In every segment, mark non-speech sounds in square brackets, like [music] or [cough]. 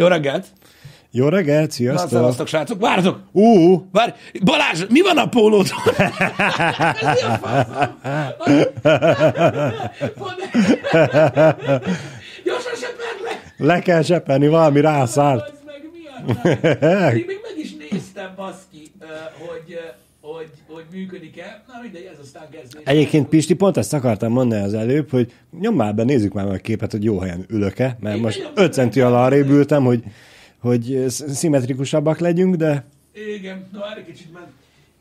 Jó reggelt! Jó reggelt, sziasztok! Na, szevasztok, srácok, várjatok! Ú! Uh. Vár... Balázs, mi van a pólódon? Gyorsan [laughs] seperd le! Le kell seperni, valami rászállt. Még meg is néztem, baszki, hogy hogy, hogy működik-e. Na mindegy, ez aztán kezdődik. Egyébként Pisti, pont ezt akartam mondani az előbb, hogy nyom már be, nézzük már meg a képet, hogy jó helyen ülök-e, mert Én most 5 centi alá ültem, hogy, hogy szimmetrikusabbak legyünk, de... Igen, na no, egy kicsit ment.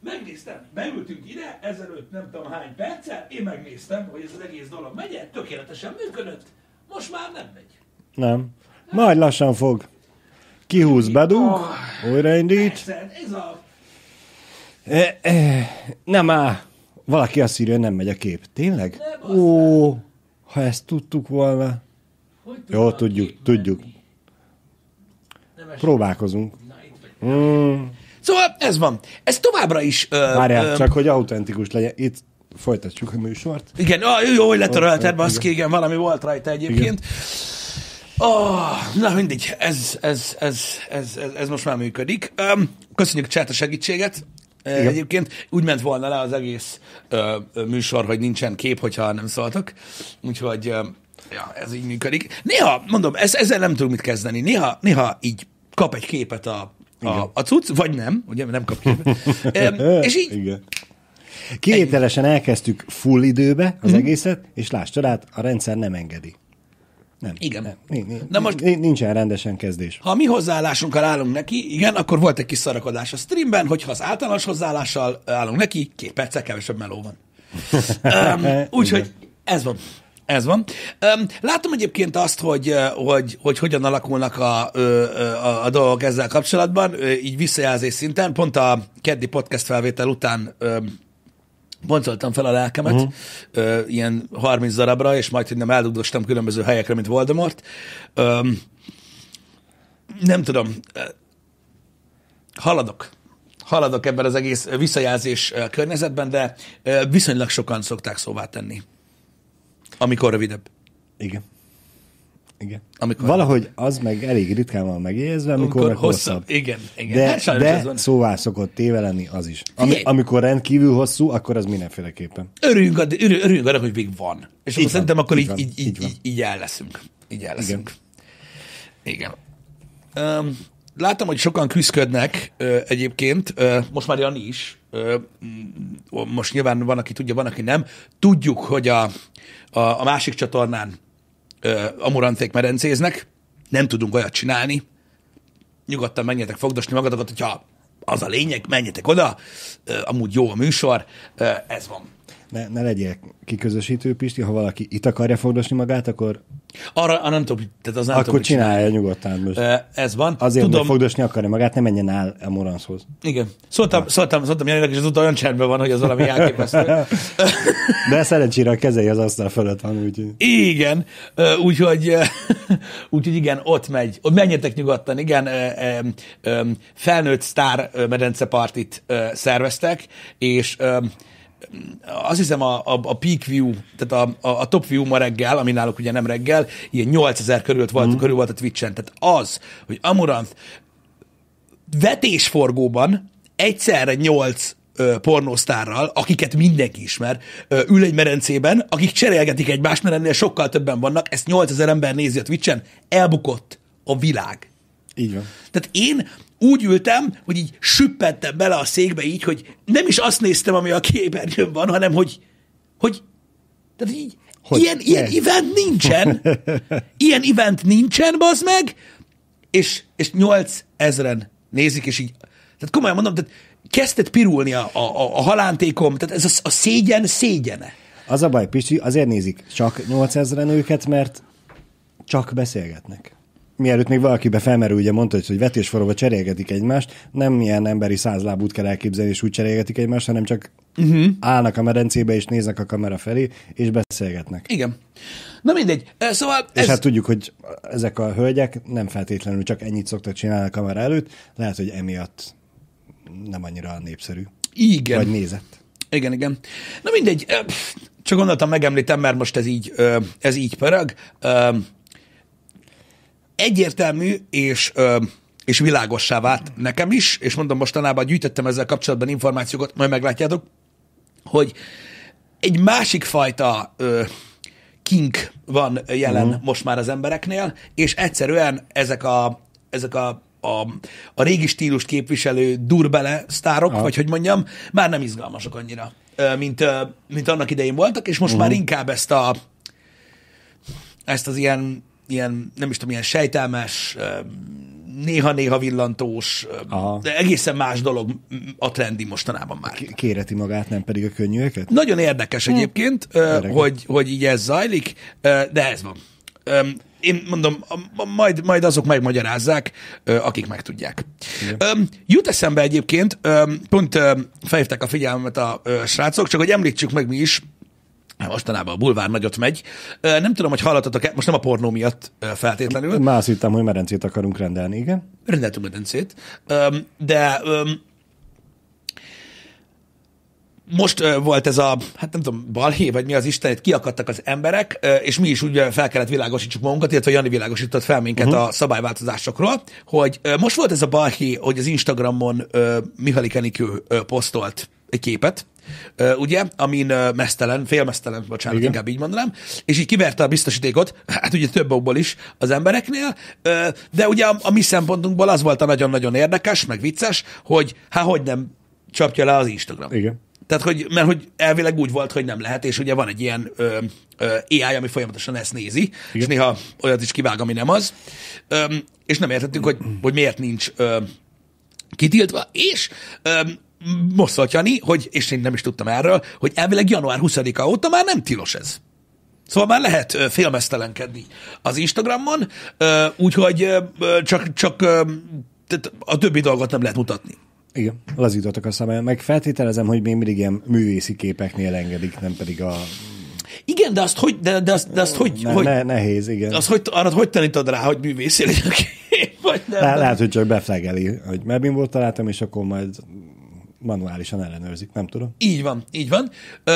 Megnéztem, beültünk ide, ezelőtt nem tudom hány perccel, én megnéztem, hogy ez az egész dolog megy -e, tökéletesen működött, most már nem megy. Nem. nem. Majd lassan fog. Kihúz, bedug, oh, újraindít. Persze, ez a Eh, eh, nem már. valaki azt írja, nem megy a kép. Tényleg? Nem Ó, ha ezt tudtuk volna. Hogy Jó, tudjuk, tudjuk. Próbálkozunk. Mm. Szóval ez van. Ez továbbra is... Ö, Várjál, ö, csak hogy autentikus legyen. Itt folytatjuk a műsort. Igen, ah, jó, hogy letörölted, baszki, igen, valami volt rajta egyébként. Oh, na mindig, ez, ez, ez, ez, ez, ez most már működik. Um, köszönjük Csát a segítséget. E, Igen. Egyébként úgy ment volna le az egész ö, ö, műsor, hogy nincsen kép, hogyha nem szóltak. Úgyhogy ö, ja, ez így működik. Néha, mondom, ez, ezzel nem tudunk mit kezdeni. Néha, néha így kap egy képet a, a, a cucc, vagy nem, ugye nem kap képet. e, [laughs] és így Igen. Kivételesen elkezdtük full időbe az mm-hmm. egészet, és lásd család, a rendszer nem engedi. Nem. Igen. Nem, nincs, nincs, Na most, nincsen rendesen kezdés. Ha mi hozzáállásunkkal állunk neki, igen, akkor volt egy kis szarakodás a streamben, hogyha az általános hozzáállással állunk neki, két perccel kevesebb meló van. um, [laughs] Úgyhogy ez van. Ez van. Um, látom egyébként azt, hogy, hogy, hogy hogyan alakulnak a, a, a dolgok ezzel kapcsolatban, így visszajelzés szinten. Pont a keddi podcast felvétel után um, Boncoltam fel a lelkemet uh-huh. ö, ilyen 30 darabra, és majd, hogy nem eldugdostam különböző helyekre, mint Voldemort. Ö, nem tudom, haladok haladok ebben az egész visszajelzés környezetben, de viszonylag sokan szokták szóvá tenni, amikor rövidebb. Igen. Igen. Amikor Valahogy az meg elég ritkán van megjegyezve, amikor, amikor meg hosszabb. hosszabb. Igen, igen. De, hát de szóvá szokott lenni az is. Ami, amikor rendkívül hosszú, akkor az mindenféleképpen. Örüljünk, örüljünk, örüljünk arra, hogy még van. És így akkor van, szerintem akkor így, így, így, így, így, így el leszünk. Így el leszünk. Igen. igen. Um, látom, hogy sokan küzdködnek ö, egyébként, ö, most már Jani is, ö, most nyilván van, aki tudja, van, aki nem. Tudjuk, hogy a, a, a másik csatornán amuranték merencéznek, nem tudunk olyat csinálni, nyugodtan menjetek fogdosni magatokat, hogyha az a lényeg, menjetek oda, amúgy jó a műsor, ez van ne, ne legyél kiközösítő, Pisti, ha valaki itt akarja fogdosni magát, akkor... Arra, a nem tudom, tehát az nem Akkor csinálja csinál. nyugodtan most. Ez van. Azért, tudom... hogy fogdosni akarja magát, nem menjen el a moranszhoz. Igen. Szóltam, Na. szóltam, szóltam jelenleg, és az olyan csendben van, hogy az valami elképesztő. [laughs] De szerencsére a kezei az asztal fölött van, úgyhogy... Igen. Úgyhogy, [laughs] úgyhogy igen, ott megy. Ott menjetek nyugodtan, igen. Felnőtt sztár medencepartit szerveztek, és azt hiszem a, a, a peak view, tehát a, a, a top view ma reggel, ami náluk ugye nem reggel, ilyen 8000 körül volt, mm. körül volt a Twitch-en. Tehát az, hogy Amuranth vetésforgóban egyszerre 8 pornósztárral, akiket mindenki ismer, ö, ül egy merencében, akik cserélgetik egymást, mert ennél sokkal többen vannak, ezt 8000 ember nézi a Twitch-en, elbukott a világ. Így van. Tehát én úgy ültem, hogy így süppettem bele a székbe így, hogy nem is azt néztem, ami a képernyőn van, hanem hogy, hogy tehát így, hogy ilyen, ilyen event nincsen. [laughs] ilyen event nincsen, bazd meg, és, és 8 ezeren nézik, és így, tehát komolyan mondom, tehát kezdett pirulni a, a, a halántékom, tehát ez a, a szégyen szégyene. Az a baj, Pisti, azért nézik csak 8000-en őket, mert csak beszélgetnek mielőtt még valakibe felmerül, ugye mondta, hogy, hogy vetésforróba cserélgetik egymást, nem ilyen emberi százlábút kell elképzelni, és úgy cserélgetik egymást, hanem csak uh-huh. állnak a medencébe, és néznek a kamera felé, és beszélgetnek. Igen. Na mindegy. Szóval és ez... És hát tudjuk, hogy ezek a hölgyek nem feltétlenül csak ennyit szoktak csinálni a kamera előtt, lehet, hogy emiatt nem annyira népszerű. Igen. Vagy nézett. Igen, igen. Na mindegy, csak gondoltam megemlítem, mert most ez így, ez így pörög egyértelmű és, ö, és világossá vált nekem is, és mondom, mostanában gyűjtöttem ezzel kapcsolatban információkat, majd meglátjátok, hogy egy másik fajta ö, kink van jelen uh-huh. most már az embereknél, és egyszerűen ezek a, ezek a a, a régi stílust képviselő durbele sztárok, ah. vagy hogy mondjam, már nem izgalmasak annyira, mint, mint annak idején voltak, és most uh-huh. már inkább ezt a ezt az ilyen ilyen, nem is tudom, ilyen sejtelmes, néha-néha villantós, Aha. de egészen más dolog a trendi mostanában már. K- kéreti magát, nem pedig a könnyűeket? Nagyon érdekes hm. egyébként, Érdeket. hogy, hogy így ez zajlik, de ez van. Én mondom, majd, majd azok megmagyarázzák, akik megtudják. Igen. Jut eszembe egyébként, pont felhívták a figyelmet a srácok, csak hogy említsük meg mi is, mostanában a bulvár nagyot megy. Nem tudom, hogy hallottatok-e, most nem a pornó miatt feltétlenül. Már azt hittem, hogy medencét akarunk rendelni, igen. Rendeltünk medencét, de most volt ez a, hát nem tudom, balhé, vagy mi az Isten, itt kiakadtak az emberek, és mi is úgy fel kellett világosítsuk magunkat, illetve Jani világosított fel minket uh-huh. a szabályváltozásokról, hogy most volt ez a balhé, hogy az Instagramon Mihály Kenikő posztolt egy képet, ugye, amin mesztelen, félmesztelen, bocsánat, Igen. inkább így mondanám, és így kiverte a biztosítékot, [laughs] hát ugye több okból is az embereknél, de ugye a, a mi szempontunkból az volt a nagyon-nagyon érdekes, meg vicces, hogy hát hogy nem csapja le az Instagram. Igen. Tehát, hogy, mert hogy elvileg úgy volt, hogy nem lehet, és ugye van egy ilyen ö, ö, AI, ami folyamatosan ezt nézi, Igen. és néha olyat is kivág, ami nem az, ö, és nem értettük, hogy, hogy miért nincs ö, kitiltva, és ö, Mosszalt Jani, hogy, és én nem is tudtam erről, hogy elvileg január 20-a óta már nem tilos ez. Szóval már lehet félmeztelenkedni az Instagramon, úgyhogy csak, csak a többi dolgot nem lehet mutatni. Igen, lazítottak a szemem. Meg feltételezem, hogy még mindig ilyen művészi képeknél engedik, nem pedig a... Igen, de azt hogy, de, de azt, de azt hogy, ne, hogy... Ne, nehéz, igen. Azt hogy, arra hogy tanítod rá, hogy művészi legyen kép, vagy nem? Le, lehet, hogy csak beflegeli, hogy Mebin volt találtam, és akkor majd manuálisan ellenőrzik, nem tudom. Így van, így van.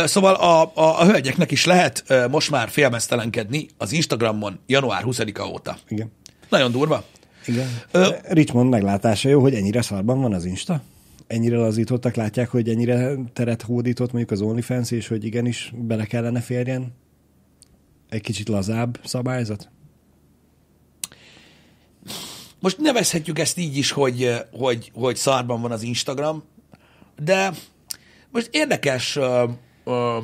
Szóval a, a, a hölgyeknek is lehet most már félmeztelenkedni az Instagramon január 20-a óta. Igen. Nagyon durva. Igen. Ö, Richmond meglátása jó, hogy ennyire szarban van az Insta? ennyire lazítottak, látják, hogy ennyire teret hódított mondjuk az OnlyFans, és hogy igenis bele kellene férjen egy kicsit lazább szabályzat? Most nevezhetjük ezt így is, hogy, hogy, hogy szarban van az Instagram, de most érdekes uh, ö,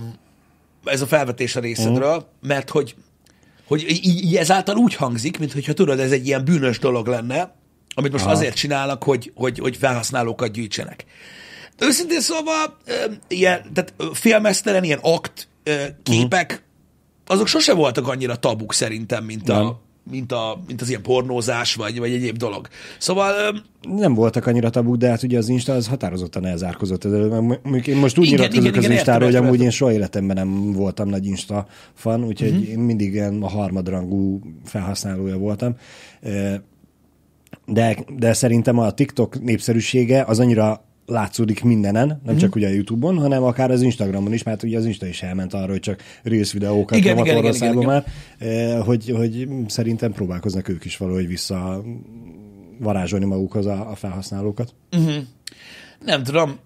ez a felvetés a részedről, uh-huh. mert hogy, hogy így, így ezáltal úgy hangzik, mintha tudod, ez egy ilyen bűnös dolog lenne, amit most Aha. azért csinálnak, hogy, hogy, hogy felhasználókat gyűjtsenek. Őszintén szóval, ilyen, tehát félmeztelen ilyen akt képek, mhm. azok sose voltak annyira tabuk szerintem, mint a, mint, a, mint az ilyen pornózás, vagy, vagy egyéb dolog. Szóval... Nem voltak annyira tabuk, de hát ugye az Insta az határozottan elzárkozott. Én most úgy igen, nyilatkozok az igen, Instáról, hogy amúgy én soha életemben nem voltam nagy Insta fan, úgyhogy uh-huh. én mindig ilyen a harmadrangú felhasználója voltam. De, de szerintem a TikTok népszerűsége az annyira látszódik mindenen, nem mm-hmm. csak ugye a YouTube-on, hanem akár az Instagramon is, mert ugye az Insta is elment arra, hogy csak rész videókat igen, igen, igen, igen, igen, már, eh, hogy, hogy szerintem próbálkoznak ők is valahogy vissza varázsolni magukhoz a, a felhasználókat. Mm-hmm. Nem tudom.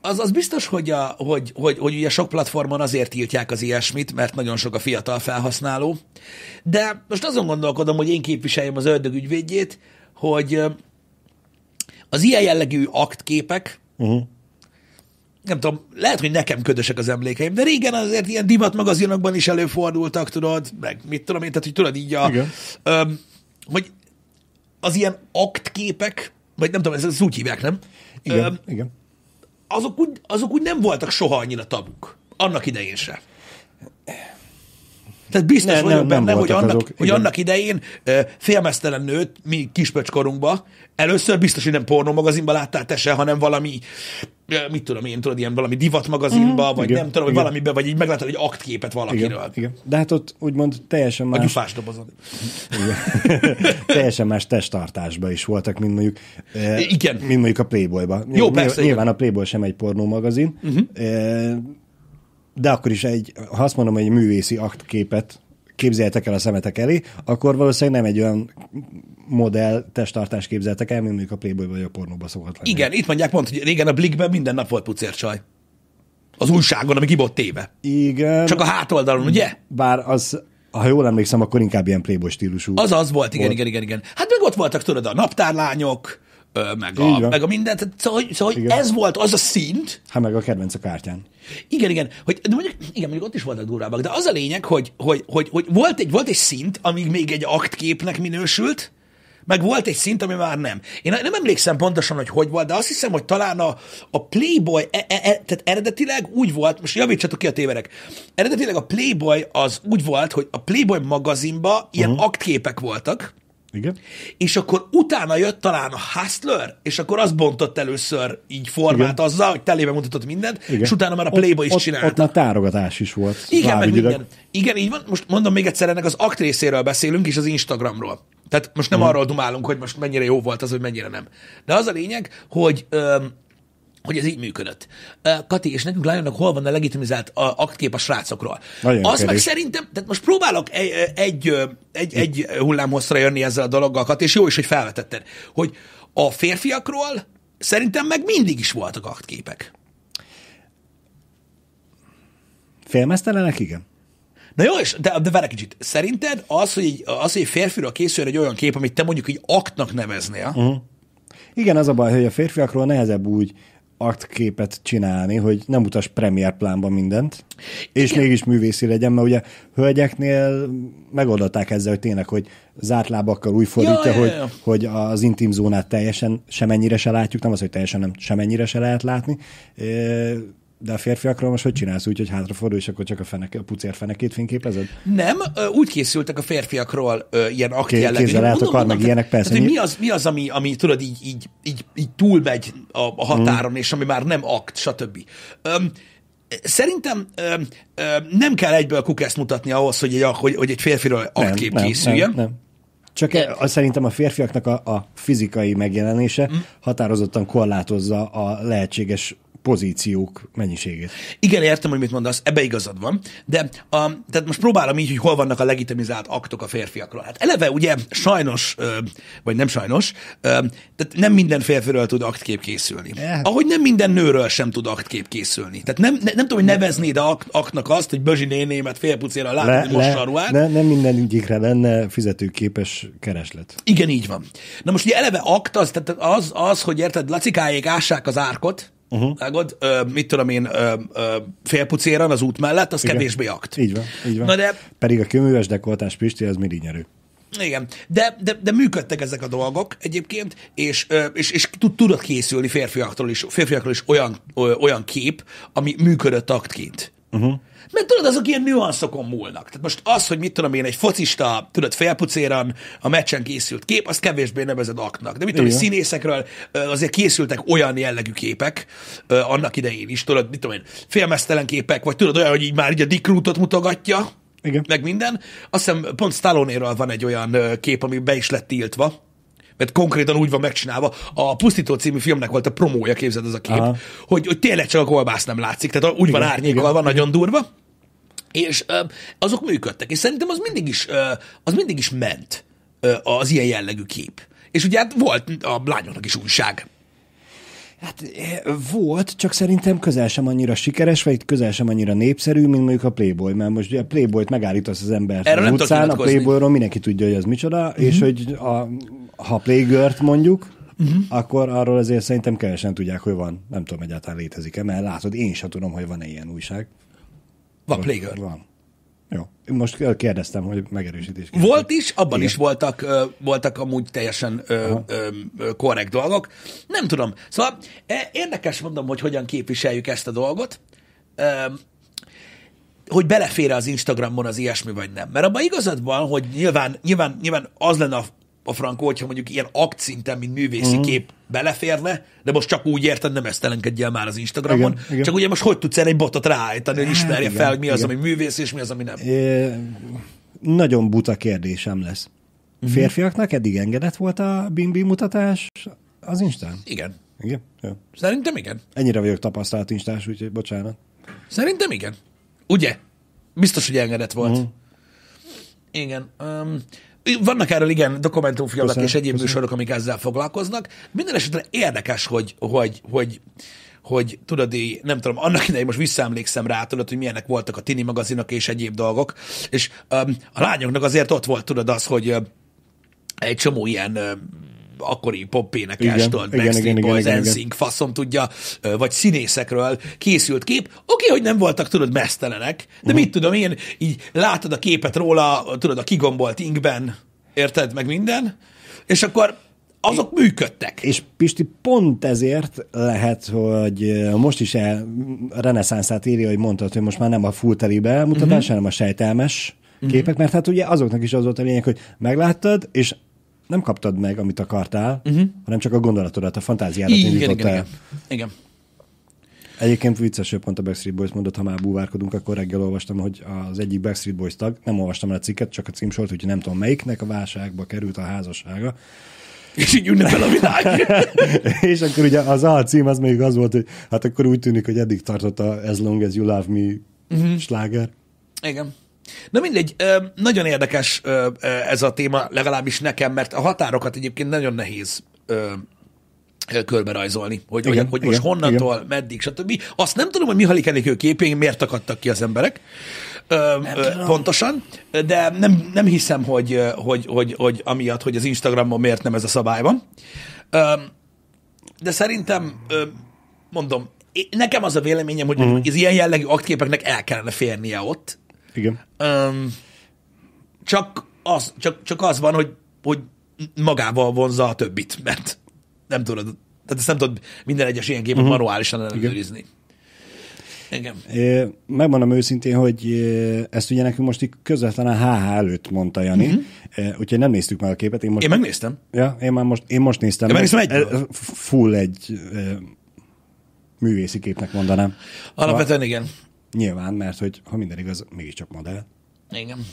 az, az biztos, hogy, a, hogy, hogy, hogy ugye sok platformon azért tiltják az ilyesmit, mert nagyon sok a fiatal felhasználó. De most azon gondolkodom, hogy én képviseljem az ördög ügyvédjét, hogy az ilyen jellegű aktképek, uh-huh. nem tudom, lehet, hogy nekem ködösek az emlékeim, de régen azért ilyen magazinokban is előfordultak, tudod, meg mit tudom én, tehát hogy tudod így a... Igen. Öm, hogy az ilyen aktképek, vagy nem tudom, ezt úgy hívják, nem? Igen, öm, igen. Azok úgy, azok úgy nem voltak soha annyira tabuk. Annak idején sem. Tehát biztos nem, vagyok nem, benne, nem hogy, annak, azok, hogy annak idején félmeztelen nőt mi kispöcskorunkba először biztos, hogy nem pornómagazinba láttál te se, hanem valami mit tudom én, tudod, ilyen valami divatmagazinba, mm, vagy igen, nem tudom, hogy valamiben, vagy így megláttad egy aktképet valakiről. Igen, igen. De hát ott úgymond teljesen más... A gyufás dobozon. [laughs] teljesen más testtartásban is voltak, mint mondjuk, igen. Mint mondjuk a Playboy-ba. Jó, nyilván, persze, nyilván igen. a Playboy sem egy pornómagazin, uh-huh. E- de akkor is egy, ha azt mondom, hogy egy művészi aktképet képzeltek el a szemetek elé, akkor valószínűleg nem egy olyan modell testtartást képzeltek el, mint mondjuk a Playboy vagy a pornóba szokott lenni. Igen, itt mondják pont, hogy régen a Blickben minden nap volt pucércsaj. Az újságon, ami kibott téve. Igen. Csak a hátoldalon, ugye? Bár az, ha jól emlékszem, akkor inkább ilyen Playboy stílusú. Az az volt, igen, volt. igen, igen, igen. Hát meg ott voltak, tudod, a naptárlányok, meg a, meg a mindent. Szóval, hogy, szóval hogy ez volt az a szint. Hát meg a kedvenc a kártyán. Igen, igen. Hogy, de mondjuk, igen, mondjuk ott is voltak durvábbak, de az a lényeg, hogy, hogy, hogy, hogy volt, egy, volt egy szint, amíg még egy aktképnek minősült, meg volt egy szint, ami már nem. Én nem emlékszem pontosan, hogy hogy volt, de azt hiszem, hogy talán a, a Playboy, e, e, e, tehát eredetileg úgy volt, most javítsatok ki a téverek, eredetileg a Playboy az úgy volt, hogy a Playboy magazinba ilyen uh-huh. aktképek voltak, igen. És akkor utána jött talán a Hustler, és akkor az bontott először így formát Igen. azzal, hogy telébe mutatott mindent, Igen. és utána már a Playboy is ott, csinálta. Ott már tárogatás is volt. Igen, meg minden. Igen, így van. Most mondom még egyszer, ennek az részéről beszélünk, és az Instagramról. Tehát most nem uh-huh. arról dumálunk, hogy most mennyire jó volt az, hogy mennyire nem. De az a lényeg, hogy... Öm, hogy ez így működött. Kati, és nekünk lányoknak hol van a legitimizált aktkép a srácokról? Nagyon Azt kérdés. meg szerintem, tehát most próbálok egy, egy, egy, egy hullámhosszra jönni ezzel a dologgal, Kati, és jó is, hogy felvetetted, hogy a férfiakról szerintem meg mindig is voltak aktképek. Félmeztelenek, igen. Na jó, és de, de várj kicsit. Szerinted az, hogy, az, hogy férfiról készül egy olyan kép, amit te mondjuk így aktnak neveznél, uh-huh. Igen, az a baj, hogy a férfiakról nehezebb úgy artképet csinálni, hogy nem utas premier plánba mindent, és Igen. mégis művészi legyen, mert ugye hölgyeknél megoldották ezzel, hogy tényleg, hogy zárt lábakkal úgy fordítja, ja, hogy, ja, hogy az intim zónát teljesen semennyire se látjuk, nem az, hogy teljesen nem, semennyire se lehet látni, de a férfiakról most hogy csinálsz úgy, hogy hátrafordul, és akkor csak a, feneke, a pucér fenekét fényképezed? Nem, úgy készültek a férfiakról ö, ilyen akt jellegű. Kézzel át akar, meg ilyenek persze. Tehát, mi, az, mi az, ami, ami tudod, így, így, így, így túlmegy a, a határon, hmm. és ami már nem akt, stb. Öm, Szerintem ö, ö, nem kell egyből kukeszt mutatni ahhoz, hogy egy, hogy, hogy egy férfiról aktív készüljön. Nem, nem, Csak Csak a, szerintem a férfiaknak a, a fizikai megjelenése mm. határozottan korlátozza a lehetséges pozíciók mennyiségét. Igen, értem, hogy mit mondasz, ebbe igazad van, de a, tehát most próbálom így, hogy hol vannak a legitimizált aktok a férfiakról. Hát eleve ugye sajnos, vagy nem sajnos, tehát nem minden férfiről tud aktkép készülni. Eh. Ahogy nem minden nőről sem tud aktkép készülni. Tehát nem, ne, nem tudom, hogy neveznéd akt, aktnak azt, hogy Bözsi nénémet félpucéra látni most a ruhát. Ne, nem minden ügyikre lenne fizetőképes kereslet. Igen, így van. Na most ugye eleve akt az, tehát az, az hogy érted, lacikájék ássák az árkot, Uh-huh. Vágod, ö, mit tudom én, ö, ö, félpucéran az út mellett, az Igen. kevésbé akt. Így van, így van. Na de, Pedig a kőműves dekoltás Pisti, az mindig nyerő. Igen, de, de, de működtek ezek a dolgok egyébként, és, és, és tudott készülni férfiakról is, férfiakról is olyan, olyan kép, ami működött aktként. Uh-huh. Mert tudod, azok ilyen nüanszokon múlnak. Tehát most az, hogy mit tudom én, egy focista, tudod, felpucéran a meccsen készült kép, azt kevésbé nevezed aknak. De mit tudom, én, színészekről azért készültek olyan jellegű képek annak idején is, tudod, mit tudom én, félmeztelen képek, vagy tudod, olyan, hogy így már így a dikrútot mutogatja, Igen. meg minden. Azt hiszem, pont stallone van egy olyan kép, ami be is lett tiltva, mert konkrétan úgy van megcsinálva. A Pusztító című filmnek volt a promója, képzeld az a kép, hogy, hogy tényleg csak a kolbász nem látszik, tehát úgy igen, van árnyékolva, van nagyon durva. És ö, azok működtek, és szerintem az mindig is, ö, az mindig is ment ö, az ilyen jellegű kép. És ugye hát volt a lányoknak is újság Hát eh, volt, csak szerintem közel sem annyira sikeres, vagy közel sem annyira népszerű, mint mondjuk a Playboy, mert most a Playboy-t megállítasz az ember Erről a utcán, a Playboyról mindenki tudja, hogy az micsoda, uh-huh. és hogy a, ha Playgirl-t mondjuk, uh-huh. akkor arról azért szerintem kevesen tudják, hogy van. Nem tudom, egyáltalán létezik-e, mert látod, én sem tudom, hogy van-e ilyen újság. Van Playgirl. Van. Most kérdeztem, hogy megerősítés. Kérdeztem. Volt is, abban Igen. is voltak, voltak amúgy teljesen ö, ö, korrekt dolgok. Nem tudom. Szóval e, érdekes mondom, hogy hogyan képviseljük ezt a dolgot, ö, hogy belefér az Instagramon az ilyesmi, vagy nem. Mert abban igazad van, hogy nyilván, nyilván, nyilván az lenne a a frankó, hogyha mondjuk ilyen akcinten, mint művészi mm. kép beleférne, de most csak úgy érted, nem esztelenkedjél már az Instagramon. Igen, igen. Csak ugye most hogy tudsz erre egy botot ráállítani, hogy hát ismerje igen, fel, hogy mi igen. az, ami művész, és mi az, ami nem? É, nagyon buta kérdésem lesz. Uh-huh. Férfiaknak eddig engedett volt a bimbi mutatás az Instán? Igen. Igen? Ja. Szerintem igen. Ennyire vagyok tapasztalt Instás, úgyhogy bocsánat. Szerintem igen. Ugye? Biztos, hogy engedett volt. Uh-huh. Igen. Um, vannak erről igen dokumentumfilmek és egyéb köszönöm. műsorok, amik ezzel foglalkoznak. Minden esetre érdekes, hogy, hogy, hogy, hogy tudod, így, nem tudom, annak idején most visszaemlékszem rá, tudod, hogy milyenek voltak a tini magazinok és egyéb dolgok, és um, a lányoknak azért ott volt, tudod, az, hogy um, egy csomó ilyen um, akkori popénekástól, Backstreet Boys, NSYNC, faszom tudja, vagy színészekről készült kép. Oké, okay, hogy nem voltak, tudod, mesztelenek, de uh-huh. mit tudom én, így látod a képet róla, tudod, a kigombolt inkben, érted, meg minden, és akkor azok működtek. És Pisti, pont ezért lehet, hogy most is el, a reneszánszát írja, hogy mondtad, hogy most már nem a fullteli bemutatás, uh-huh. hanem a sejtelmes mhm. képek, mert hát ugye azoknak is az volt a lényeg, hogy megláttad, és nem kaptad meg, amit akartál, uh-huh. hanem csak a gondolatodat, a fantáziádat igen, indítottál. Igen, igen, igen. Egyébként hogy pont a Backstreet Boys mondott, ha már búvárkodunk, akkor reggel olvastam, hogy az egyik Backstreet Boys tag, nem olvastam el a cikket, csak a címsort, úgyhogy nem tudom melyiknek a válságba került a házassága. És így ünnepel a világ. [laughs] és akkor ugye az A cím az még az volt, hogy hát akkor úgy tűnik, hogy eddig tartott a As Long As You Love Me uh-huh. sláger. Igen. Na mindegy, nagyon érdekes ez a téma, legalábbis nekem, mert a határokat egyébként nagyon nehéz körbe rajzolni, hogy, igen, hogy, hogy most igen, honnantól, igen. meddig, stb. Azt nem tudom, hogy ennek ő képén miért akadtak ki az emberek Nem pontosan, de nem, nem hiszem, hogy, hogy, hogy, hogy amiatt, hogy az Instagramon miért nem ez a szabály van. de szerintem, mondom, nekem az a véleményem, hogy uh-huh. az ilyen jellegű aktképeknek el kellene férnie ott, igen. Um, csak, az, csak, csak az van, hogy, hogy magával vonza a többit, mert nem tudod, tehát ezt nem tudod minden egyes ilyen gépet uh-huh. Mhm. manuálisan ellenőrizni. Igen. É, megmondom őszintén, hogy ezt ugye nekünk most így közvetlen a HH előtt mondta Jani, uh-huh. Mhm. É, úgyhogy nem néztük meg a képet. Én, most, én megnéztem. Ja, én már most, én most néztem. Én meg, megnéztem egy. Full egy művészi képnek mondanám. Alapvetően igen. Nyilván, mert hogy ha minden igaz, mégiscsak modell. Igen.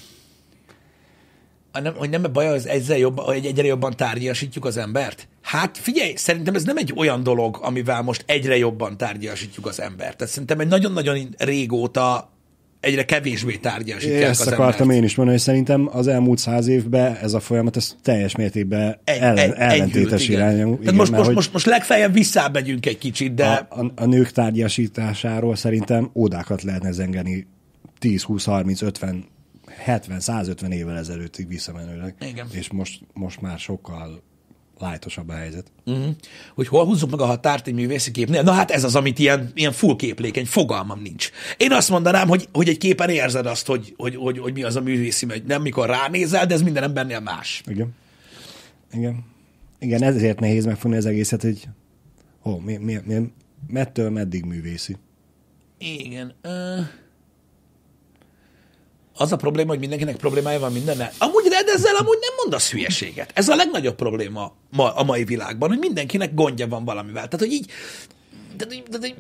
A nem, hogy nem baj, az ezzel jobban, hogy egyre jobban tárgyasítjuk az embert? Hát figyelj, szerintem ez nem egy olyan dolog, amivel most egyre jobban tárgyasítjuk az embert. Tehát szerintem egy nagyon-nagyon régóta egyre kevésbé tárgyasítják Ezt az akartam embert. én is mondani, hogy szerintem az elmúlt száz évben ez a folyamat ez teljes mértékben ellen, egy, egy, ellentétes irányú. Tehát most, most, most, most legfeljebb visszábegyünk egy kicsit, de... A, a, a nők tárgyasításáról szerintem ódákat lehetne zengeni 10, 20, 30, 50, 70, 150 évvel ezelőttig visszamenőleg. Igen. És most, most már sokkal lájtosabb a helyzet. Uh-huh. Hogy hol húzzuk meg a határt egy művészi képnél? Na hát ez az, amit ilyen, ilyen full képlékeny, fogalmam nincs. Én azt mondanám, hogy, hogy egy képen érzed azt, hogy, hogy, hogy, hogy mi az a művészi, hogy nem mikor ránézel, de ez minden embernél más. Igen. Igen. Igen, ezért nehéz megfogni az egészet, hogy ó, mi, mi, mi, mettől meddig művészi. Igen. Uh az a probléma, hogy mindenkinek problémája van mindennel. Amúgy ezzel amúgy nem mondasz hülyeséget. Ez a legnagyobb probléma ma, a mai világban, hogy mindenkinek gondja van valamivel. Tehát, hogy így,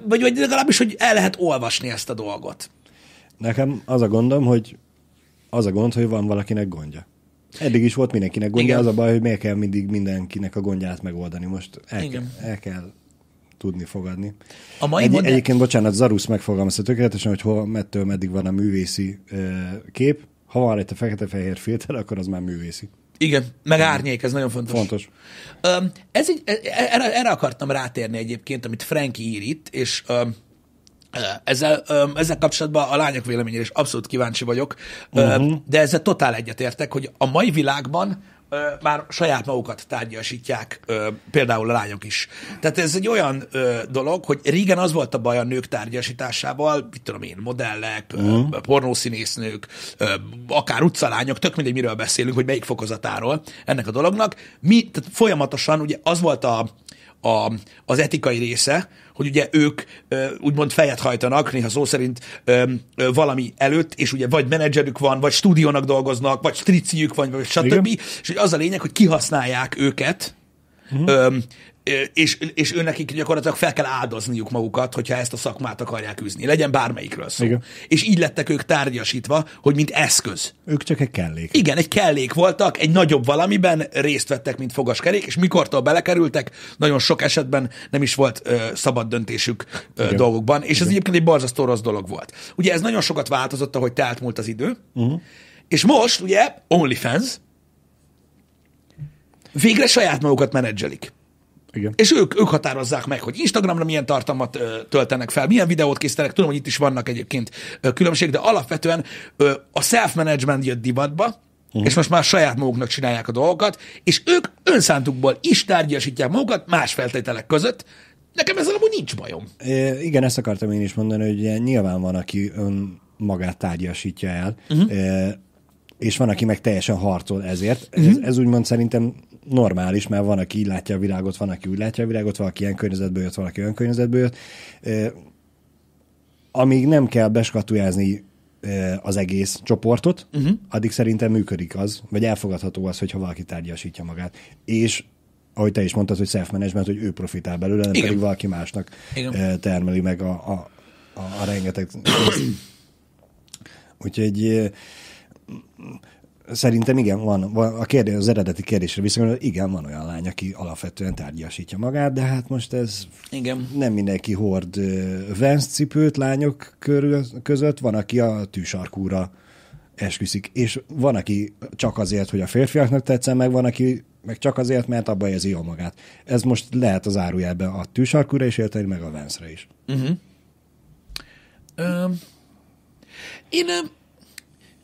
vagy, vagy legalábbis, hogy el lehet olvasni ezt a dolgot. Nekem az a gondom, hogy az a gond, hogy van valakinek gondja. Eddig is volt mindenkinek gondja, Igen. az a baj, hogy miért kell mindig mindenkinek a gondját megoldani. Most el, Igen. Kell, el kell tudni fogadni. A mai Egy, modell... Egyébként, bocsánat, Zarusz megfogalmazta tökéletesen, hogy hol, mettől meddig van a művészi ö, kép. Ha van rajta fekete-fehér filter, akkor az már művészi. Igen, meg árnyék, ez nagyon fontos. Fontos. Um, ez így, e, e, erre, erre akartam rátérni egyébként, amit Frank ír itt, és um, ezzel, um, ezzel kapcsolatban a lányok véleményére is abszolút kíváncsi vagyok, uh-huh. de ezzel totál egyetértek, hogy a mai világban ö, már saját magukat tárgyasítják, ö, például a lányok is. Tehát ez egy olyan ö, dolog, hogy régen az volt a baj a nők tárgyasításával, mit tudom én, modellek, mm. ö, mhm. pornószínésznők, ö, akár utcalányok, tök mindegy, miről beszélünk, hogy melyik fokozatáról ennek a dolognak. Mi, tehát folyamatosan ugye az volt a, a, az etikai része, hogy ugye ők úgymond fejet hajtanak, néha szó szerint valami előtt, és ugye vagy menedzserük van, vagy stúdiónak dolgoznak, vagy striciük van, vagy stb. Igen. És hogy az a lényeg, hogy kihasználják őket, uh-huh és, és őnekik gyakorlatilag fel kell áldozniuk magukat, hogyha ezt a szakmát akarják üzni. Legyen bármelyikről szó. Igen. És így lettek ők tárgyasítva, hogy mint eszköz. Ők csak egy kellék. Igen, egy kellék voltak, egy nagyobb valamiben részt vettek, mint fogaskerék, és mikortól belekerültek, nagyon sok esetben nem is volt ö, szabad döntésük ö, dolgokban, és Igen. ez egyébként egy borzasztó rossz dolog volt. Ugye ez nagyon sokat változott, ahogy telt múlt az idő, uh-huh. és most ugye OnlyFans végre saját magukat menedzselik igen. És ők, ők határozzák meg, hogy Instagramra milyen tartalmat ö, töltenek fel, milyen videót készítenek. Tudom, hogy itt is vannak egyébként ö, különbség, de alapvetően ö, a self-management jött divatba, Uh-huh. És most már saját maguknak csinálják a dolgokat, és ők önszántukból is tárgyasítják magukat más feltételek között. Nekem ezzel amúgy nincs bajom. É, igen, ezt akartam én is mondani, hogy nyilván van, aki ön magát tárgyasítja el, uh-huh. Mhm. É, és van, aki meg teljesen harcol ezért. Uh-huh. Ez, mhm. ez úgymond szerintem normális, mert van, aki így látja a világot, van, aki úgy látja a világot, valaki ilyen környezetből jött, valaki olyan környezetből jött. Amíg nem kell beskatujázni az egész csoportot, uh-huh. addig szerintem működik az, vagy elfogadható az, hogyha valaki tárgyasítja magát. És ahogy te is mondtad, hogy self-management, hogy ő profitál belőle, nem Igen. pedig valaki másnak Igen. termeli meg a, a, a, a rengeteg. [coughs] Úgyhogy Szerintem igen, van, van a kérdés, az eredeti kérdésre viszont igen, van olyan lány, aki alapvetően tárgyasítja magát, de hát most ez igen. nem mindenki hord Vance cipőt lányok körül, között, van, aki a tűsarkúra esküszik, és van, aki csak azért, hogy a férfiaknak tetszen, meg van, aki meg csak azért, mert abba érzi jól magát. Ez most lehet az árujában a tűsarkúra is érteni, meg a Vance-re is. Uh-huh. Um, én nem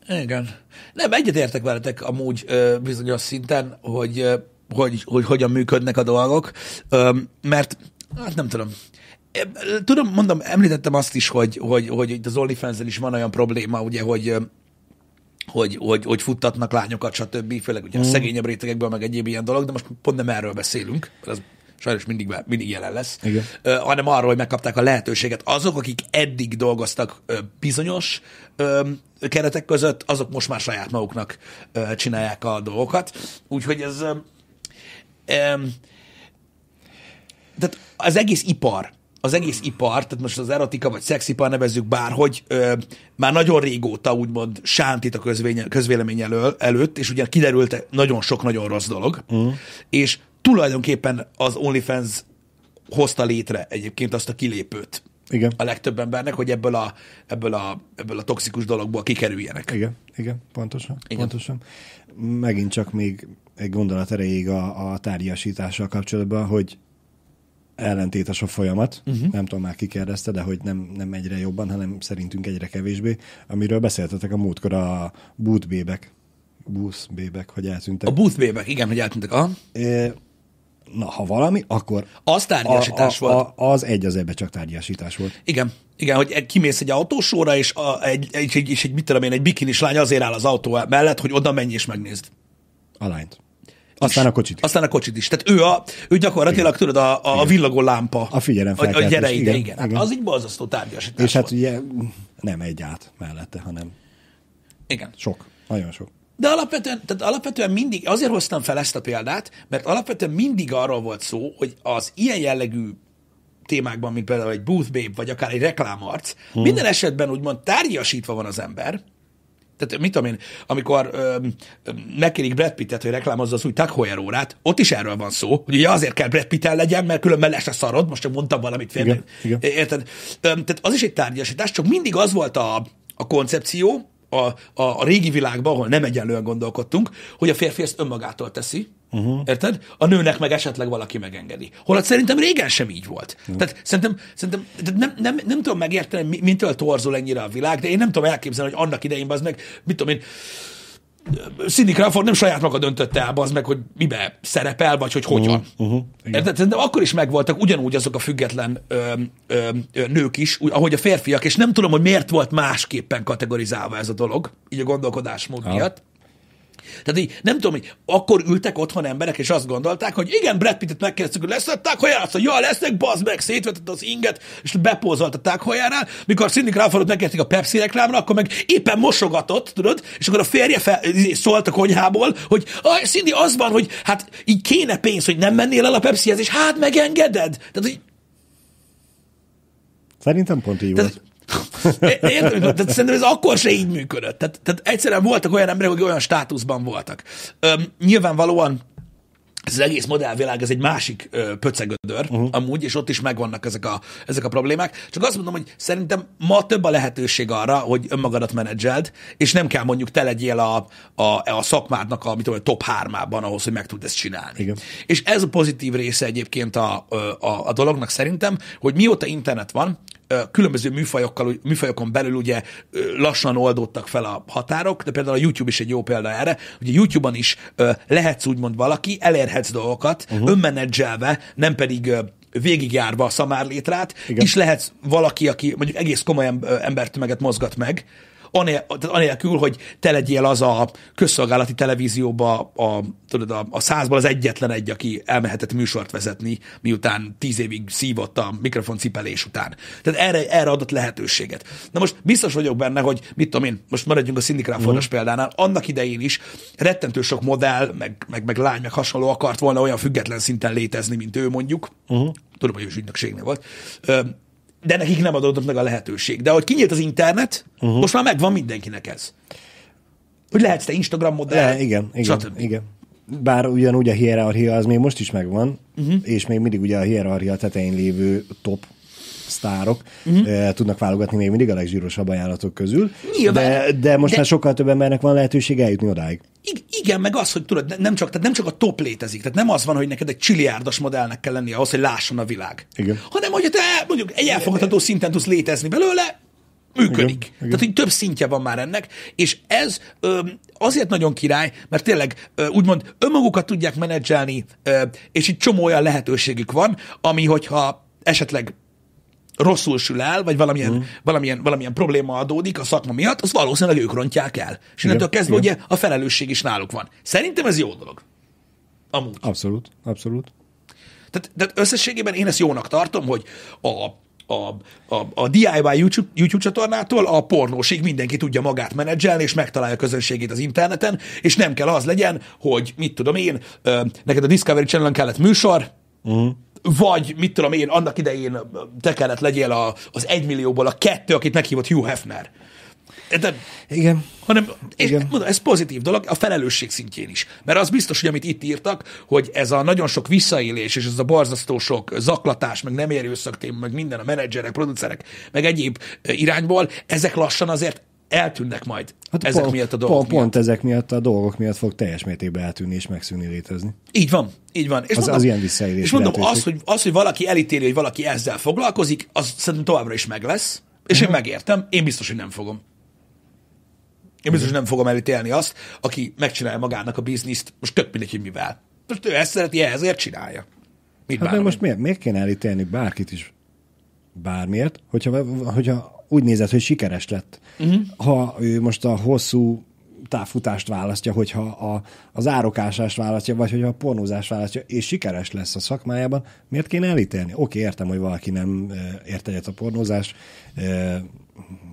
igen. Nem, egyetértek veletek amúgy ö, bizonyos szinten, hogy, ö, hogy, hogy hogyan működnek a dolgok, ö, mert hát nem tudom. Tudom, mondom, említettem azt is, hogy, hogy, hogy itt az onlyfans is van olyan probléma, ugye, hogy hogy, hogy, hogy futtatnak lányokat, stb. Főleg ugye mm. a szegényebb rétegekből, meg egyéb ilyen dolog, de most pont nem erről beszélünk, ez sajnos mindig, mindig jelen lesz, Igen. Ö, hanem arról, hogy megkapták a lehetőséget. Azok, akik eddig dolgoztak ö, bizonyos ö, keretek között, azok most már saját maguknak ö, csinálják a dolgokat. Úgyhogy ez... Ö, ö, tehát az egész ipar, az egész ipar, tehát most az erotika vagy szexipar nevezzük bárhogy, ö, már nagyon régóta úgymond sántít a közvény, közvélemény elő, előtt, és ugye kiderült nagyon sok nagyon rossz dolog, uh-huh. és tulajdonképpen az OnlyFans hozta létre egyébként azt a kilépőt. Igen. A legtöbb embernek, hogy ebből a, ebből a, ebből a toxikus dologból kikerüljenek. Igen, igen, pontosan. Igen. pontosan. Megint csak még egy gondolat erejéig a, a tárgyasítással kapcsolatban, hogy ellentétes a folyamat, uh-huh. nem tudom, már kérdezte, de hogy nem, nem egyre jobban, hanem szerintünk egyre kevésbé, amiről beszéltetek a múltkor a bootbébek, buszbébek, hogy eltűntek. A buszbébek, igen, hogy eltűntek. Aha. É, na, ha valami, akkor... Az tárgyasítás a, a, volt. A, az egy az ebbe csak tárgyasítás volt. Igen. Igen, hogy egy, kimész egy autósóra, és a, egy, egy, egy, és egy, mit tudom én, egy bikinis lány azért áll az autó mellett, hogy oda menj és megnézd. A lányt. Aztán a kocsit. Is. Aztán a kocsit is. Tehát ő, a, ő gyakorlatilag, igen. tudod, a, a igen. villagó lámpa. A figyelem A, a gyere ide, igen. igen. igen. az így balzasztó tárgyasítás És hát volt. hát ugye nem egy át mellette, hanem igen. sok. Nagyon sok. De alapvetően, tehát alapvetően mindig, azért hoztam fel ezt a példát, mert alapvetően mindig arról volt szó, hogy az ilyen jellegű témákban, mint például egy booth babe, vagy akár egy reklámarc, hmm. minden esetben úgymond tárgyasítva van az ember, tehát mit tudom én, amikor megkérik Brad Pittet, hogy reklámozza az új Tag órát, ott is erről van szó, hogy ugye azért kell Brad Pitten legyen, mert különben lesz a szarod, most csak mondtam valamit félre. Érted? Öm, tehát az is egy tárgyasítás, csak mindig az volt a, a koncepció, a, a, a régi világban, ahol nem egyenlően gondolkodtunk, hogy a férfi ezt önmagától teszi, Uh-huh. Érted? A nőnek meg esetleg valaki megengedi. Holott szerintem régen sem így volt. Uh-huh. Tehát szerintem, szerintem tehát nem, nem, nem tudom megérteni, mintől torzul ennyire a világ, de én nem tudom elképzelni, hogy annak idején az meg, mit tudom én, Cindy Crawford nem saját maga döntötte el az meg, hogy mibe szerepel, vagy hogy hogyan. Uh-huh, uh-huh, De, akkor is megvoltak ugyanúgy azok a független ö, ö, ö, nők is, ahogy a férfiak, és nem tudom, hogy miért volt másképpen kategorizálva ez a dolog, így a gondolkodásmód ha. miatt. Tehát így, nem tudom, hogy akkor ültek otthon emberek, és azt gondolták, hogy igen, Brad Pittet megkérdeztük, hogy hogy hajára, hogy ja, lesznek, bazd meg, szétvetett az inget, és bepózoltatták hajárán, mikor Cindy Crawfordot megkérdezték a Pepsi reklámra, akkor meg éppen mosogatott, tudod, és akkor a férje fel, izé, szólt a konyhából, hogy aj, Cindy, az van, hogy hát így kéne pénz, hogy nem mennél el a Pepsihez, és hát megengeded. Tehát, így. Szerintem pont így Tehát, volt. Értem, tehát szerintem ez akkor se így működött. Tehát, tehát egyszerűen voltak olyan emberek, akik olyan státuszban voltak. Üm, nyilvánvalóan ez az egész modellvilág, ez egy másik pöcegödör uh-huh. amúgy, és ott is megvannak ezek a, ezek a problémák. Csak azt mondom, hogy szerintem ma több a lehetőség arra, hogy önmagadat menedzseld, és nem kell mondjuk te legyél a, a, a szakmádnak a, mit tudom, a top hármában ahhoz, hogy meg tud ezt csinálni. Igen. És ez a pozitív része egyébként a, a, a dolognak szerintem, hogy mióta internet van, különböző műfajokkal, műfajokon belül ugye lassan oldódtak fel a határok, de például a YouTube is egy jó példa erre, hogy a YouTube-on is lehetsz úgymond valaki, elérhetsz dolgokat, uh-huh. önmenedzselve, nem pedig végigjárva a szamárlétrát, Igen. és lehetsz valaki, aki mondjuk egész komoly embertömeget mozgat meg, anél, anélkül, hogy te legyél az a közszolgálati televízióba a, tudod, a, a százból az egyetlen egy, aki elmehetett műsort vezetni, miután tíz évig szívott a mikrofon cipelés után. Tehát erre, erre adott lehetőséget. Na most biztos vagyok benne, hogy mit tudom én, most maradjunk a Szindikál uh-huh. Mhm. példánál, annak idején is rettentő sok modell, meg, meg, meg lány, meg hasonló akart volna olyan független szinten létezni, mint ő mondjuk. Uh-huh. Tudom, hogy ő is volt de nekik nem adódott meg a lehetőség. De ahogy kinyílt az internet, uh-huh. most már megvan mindenkinek ez. Hogy lehetsz te Instagram modell. Le, igen, igen, stb. igen. Bár ugyanúgy a hierarchia az még most is megvan, uh-huh. és még mindig ugye a hierarchia tetején lévő top sztárok mm-hmm. tudnak válogatni még mindig a legzsírosabb ajánlatok közül. Nyilván, de, de most de... már sokkal több embernek van lehetőség eljutni odáig. Igen, meg az, hogy tudod, nem csak, tehát nem csak a top létezik, tehát nem az van, hogy neked egy csiliárdos modellnek kell lennie ahhoz, hogy lásson a világ. Igen. Hanem, hogy te mondjuk egy elfogadható szinten tudsz létezni belőle, működik. Igen, igen. Tehát, hogy több szintje van már ennek, és ez ö, azért nagyon király, mert tényleg ö, úgymond önmagukat tudják menedzselni, ö, és itt csomó olyan lehetőségük van, ami hogyha esetleg rosszul sül el, vagy valamilyen, mm. valamilyen, valamilyen probléma adódik a szakma miatt, az valószínűleg ők rontják el. És innentől kezdve ugye a felelősség is náluk van. Szerintem ez jó dolog. Amúgy. Abszolút, abszolút. Tehát, tehát összességében én ezt jónak tartom, hogy a, a, a, a DIY YouTube, YouTube csatornától a pornóség mindenki tudja magát menedzselni, és megtalálja a közönségét az interneten, és nem kell az legyen, hogy mit tudom én, neked a Discovery channel kellett műsor, uh-huh. Mm vagy mit tudom én, annak idején te kellett legyél a, az egymillióból a kettő, akit meghívott Hugh Hefner. De, Igen. Hanem, és Igen. Mondom, ez pozitív dolog a felelősség szintjén is. Mert az biztos, hogy amit itt írtak, hogy ez a nagyon sok visszaélés, és ez a borzasztó sok zaklatás, meg nem érőszak meg minden a menedzserek, producerek, meg egyéb irányból, ezek lassan azért eltűnnek majd hát ezek pont, miatt a dolgok pont, miatt. Pont ezek miatt a dolgok miatt fog teljes mértékben eltűnni és megszűnni létezni. Így van, így van. És az, mondom, az ilyen visszaélés. És mondom, az hogy, az, hogy valaki elítéli, hogy valaki ezzel foglalkozik, az szerintem továbbra is meg lesz, és uh-huh. én mhm. megértem, én biztos, hogy nem fogom. Én biztos, hogy nem fogom elítélni azt, aki megcsinálja magának a bizniszt, most tök mindegy, hogy mivel. Most ő ezt szereti, ezért csinálja. Mit hát de most miért, miért kéne elítélni bárkit is? bármiért, hogyha, hogyha úgy nézed, hogy sikeres lett. Uh-huh. Ha ő most a hosszú távfutást választja, hogyha a, az árokásást választja, vagy hogyha a pornózást választja, és sikeres lesz a szakmájában, miért kéne elítélni? Oké, értem, hogy valaki nem ért egyet a pornózás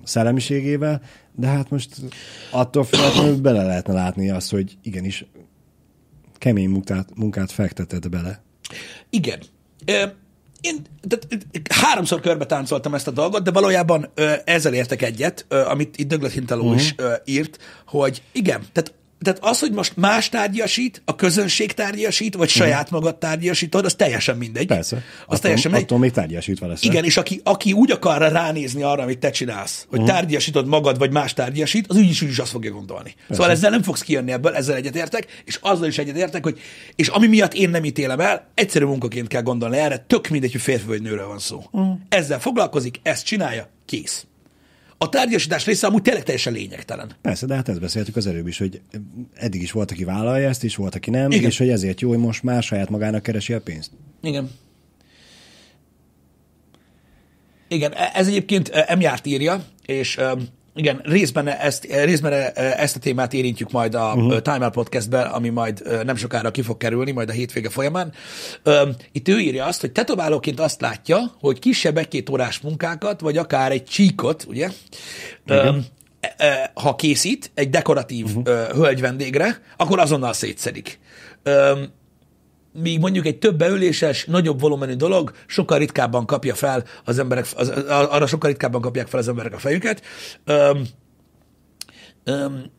szellemiségével, de hát most attól függetlenül bele lehetne látni azt, hogy igenis kemény munkát, munkát fektetett bele. Igen én tehát, háromszor körbe táncoltam ezt a dolgot, de valójában ö, ezzel értek egyet, ö, amit itt Douglas Hintaló uh-huh. Mhm. is ö, írt, hogy igen, tehát tehát az, hogy most más tárgyasít, a közönség tárgyasít, vagy saját magad tárgyasítod, az teljesen mindegy. Persze. Az attól, teljesen mindegy. Attól még tárgyasítva szóval. lesz. Igen, és aki, aki úgy akar ránézni arra, amit te csinálsz, hogy uh-huh. tárgyasítod magad, vagy más tárgyasít, az úgyis úgyis azt fogja gondolni. Persze. Szóval ezzel nem fogsz kijönni ebből, ezzel egyetértek, és azzal is egyetértek, hogy és ami miatt én nem ítélem el, egyszerű munkaként kell gondolni erre, tök mindegy, hogy férfi vagy nőről van szó. Uh-huh. Ezzel foglalkozik, ezt csinálja, kész a tárgyasítás része amúgy tényleg teljesen lényegtelen. Persze, de hát ezt beszéltük az előbb is, hogy eddig is volt, aki vállalja ezt, és volt, aki nem, Igen. és hogy ezért jó, hogy most már saját magának keresi a pénzt. Igen. Igen, e- ez egyébként Emjárt írja, és igen, részben ezt, részben eh, ezt a témát érintjük majd a uh-huh. Time Out podcastben, ami majd eh, nem sokára ki fog kerülni, majd a hétvége folyamán. Itt ő írja azt, hogy tetoválóként azt látja, hogy kisebb egy-két órás munkákat, vagy akár egy csíkot, ugye, igen. E, e, ha készít egy dekoratív uh-huh. hölgy vendégre, akkor azonnal szétszedik míg mondjuk egy több beüléses, nagyobb volumenű dolog sokkal ritkábban kapja fel az emberek, az, arra sokkal ritkábban kapják fel az emberek a fejüket. Öm, öm,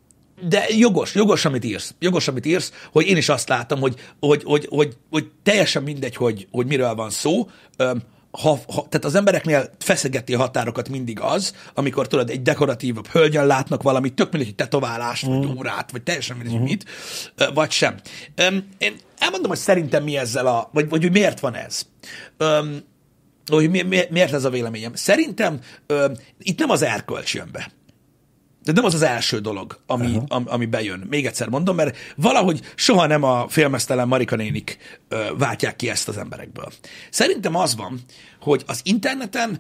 de jogos, jogos, amit írsz. Jogos, amit írsz, hogy én is azt látom, hogy, hogy, hogy, hogy, hogy teljesen mindegy, hogy, hogy miről van szó. Öm, ha, ha, tehát az embereknél feszegeti a határokat mindig az, amikor tudod, egy dekoratívabb hölgyen látnak valamit, tök mindegy, tetoválást, mm. vagy órát, vagy teljesen mindegy, mm. mit, vagy sem. Um, én elmondom, hogy szerintem mi ezzel a, vagy, vagy hogy miért van ez. Um, hogy mi, mi, miért ez a véleményem. Szerintem um, itt nem az erkölcs jön be de nem az az első dolog, ami, uh-huh. ami bejön. Még egyszer mondom, mert valahogy soha nem a félmeztelen Marika nénik ö, váltják ki ezt az emberekből. Szerintem az van, hogy az interneten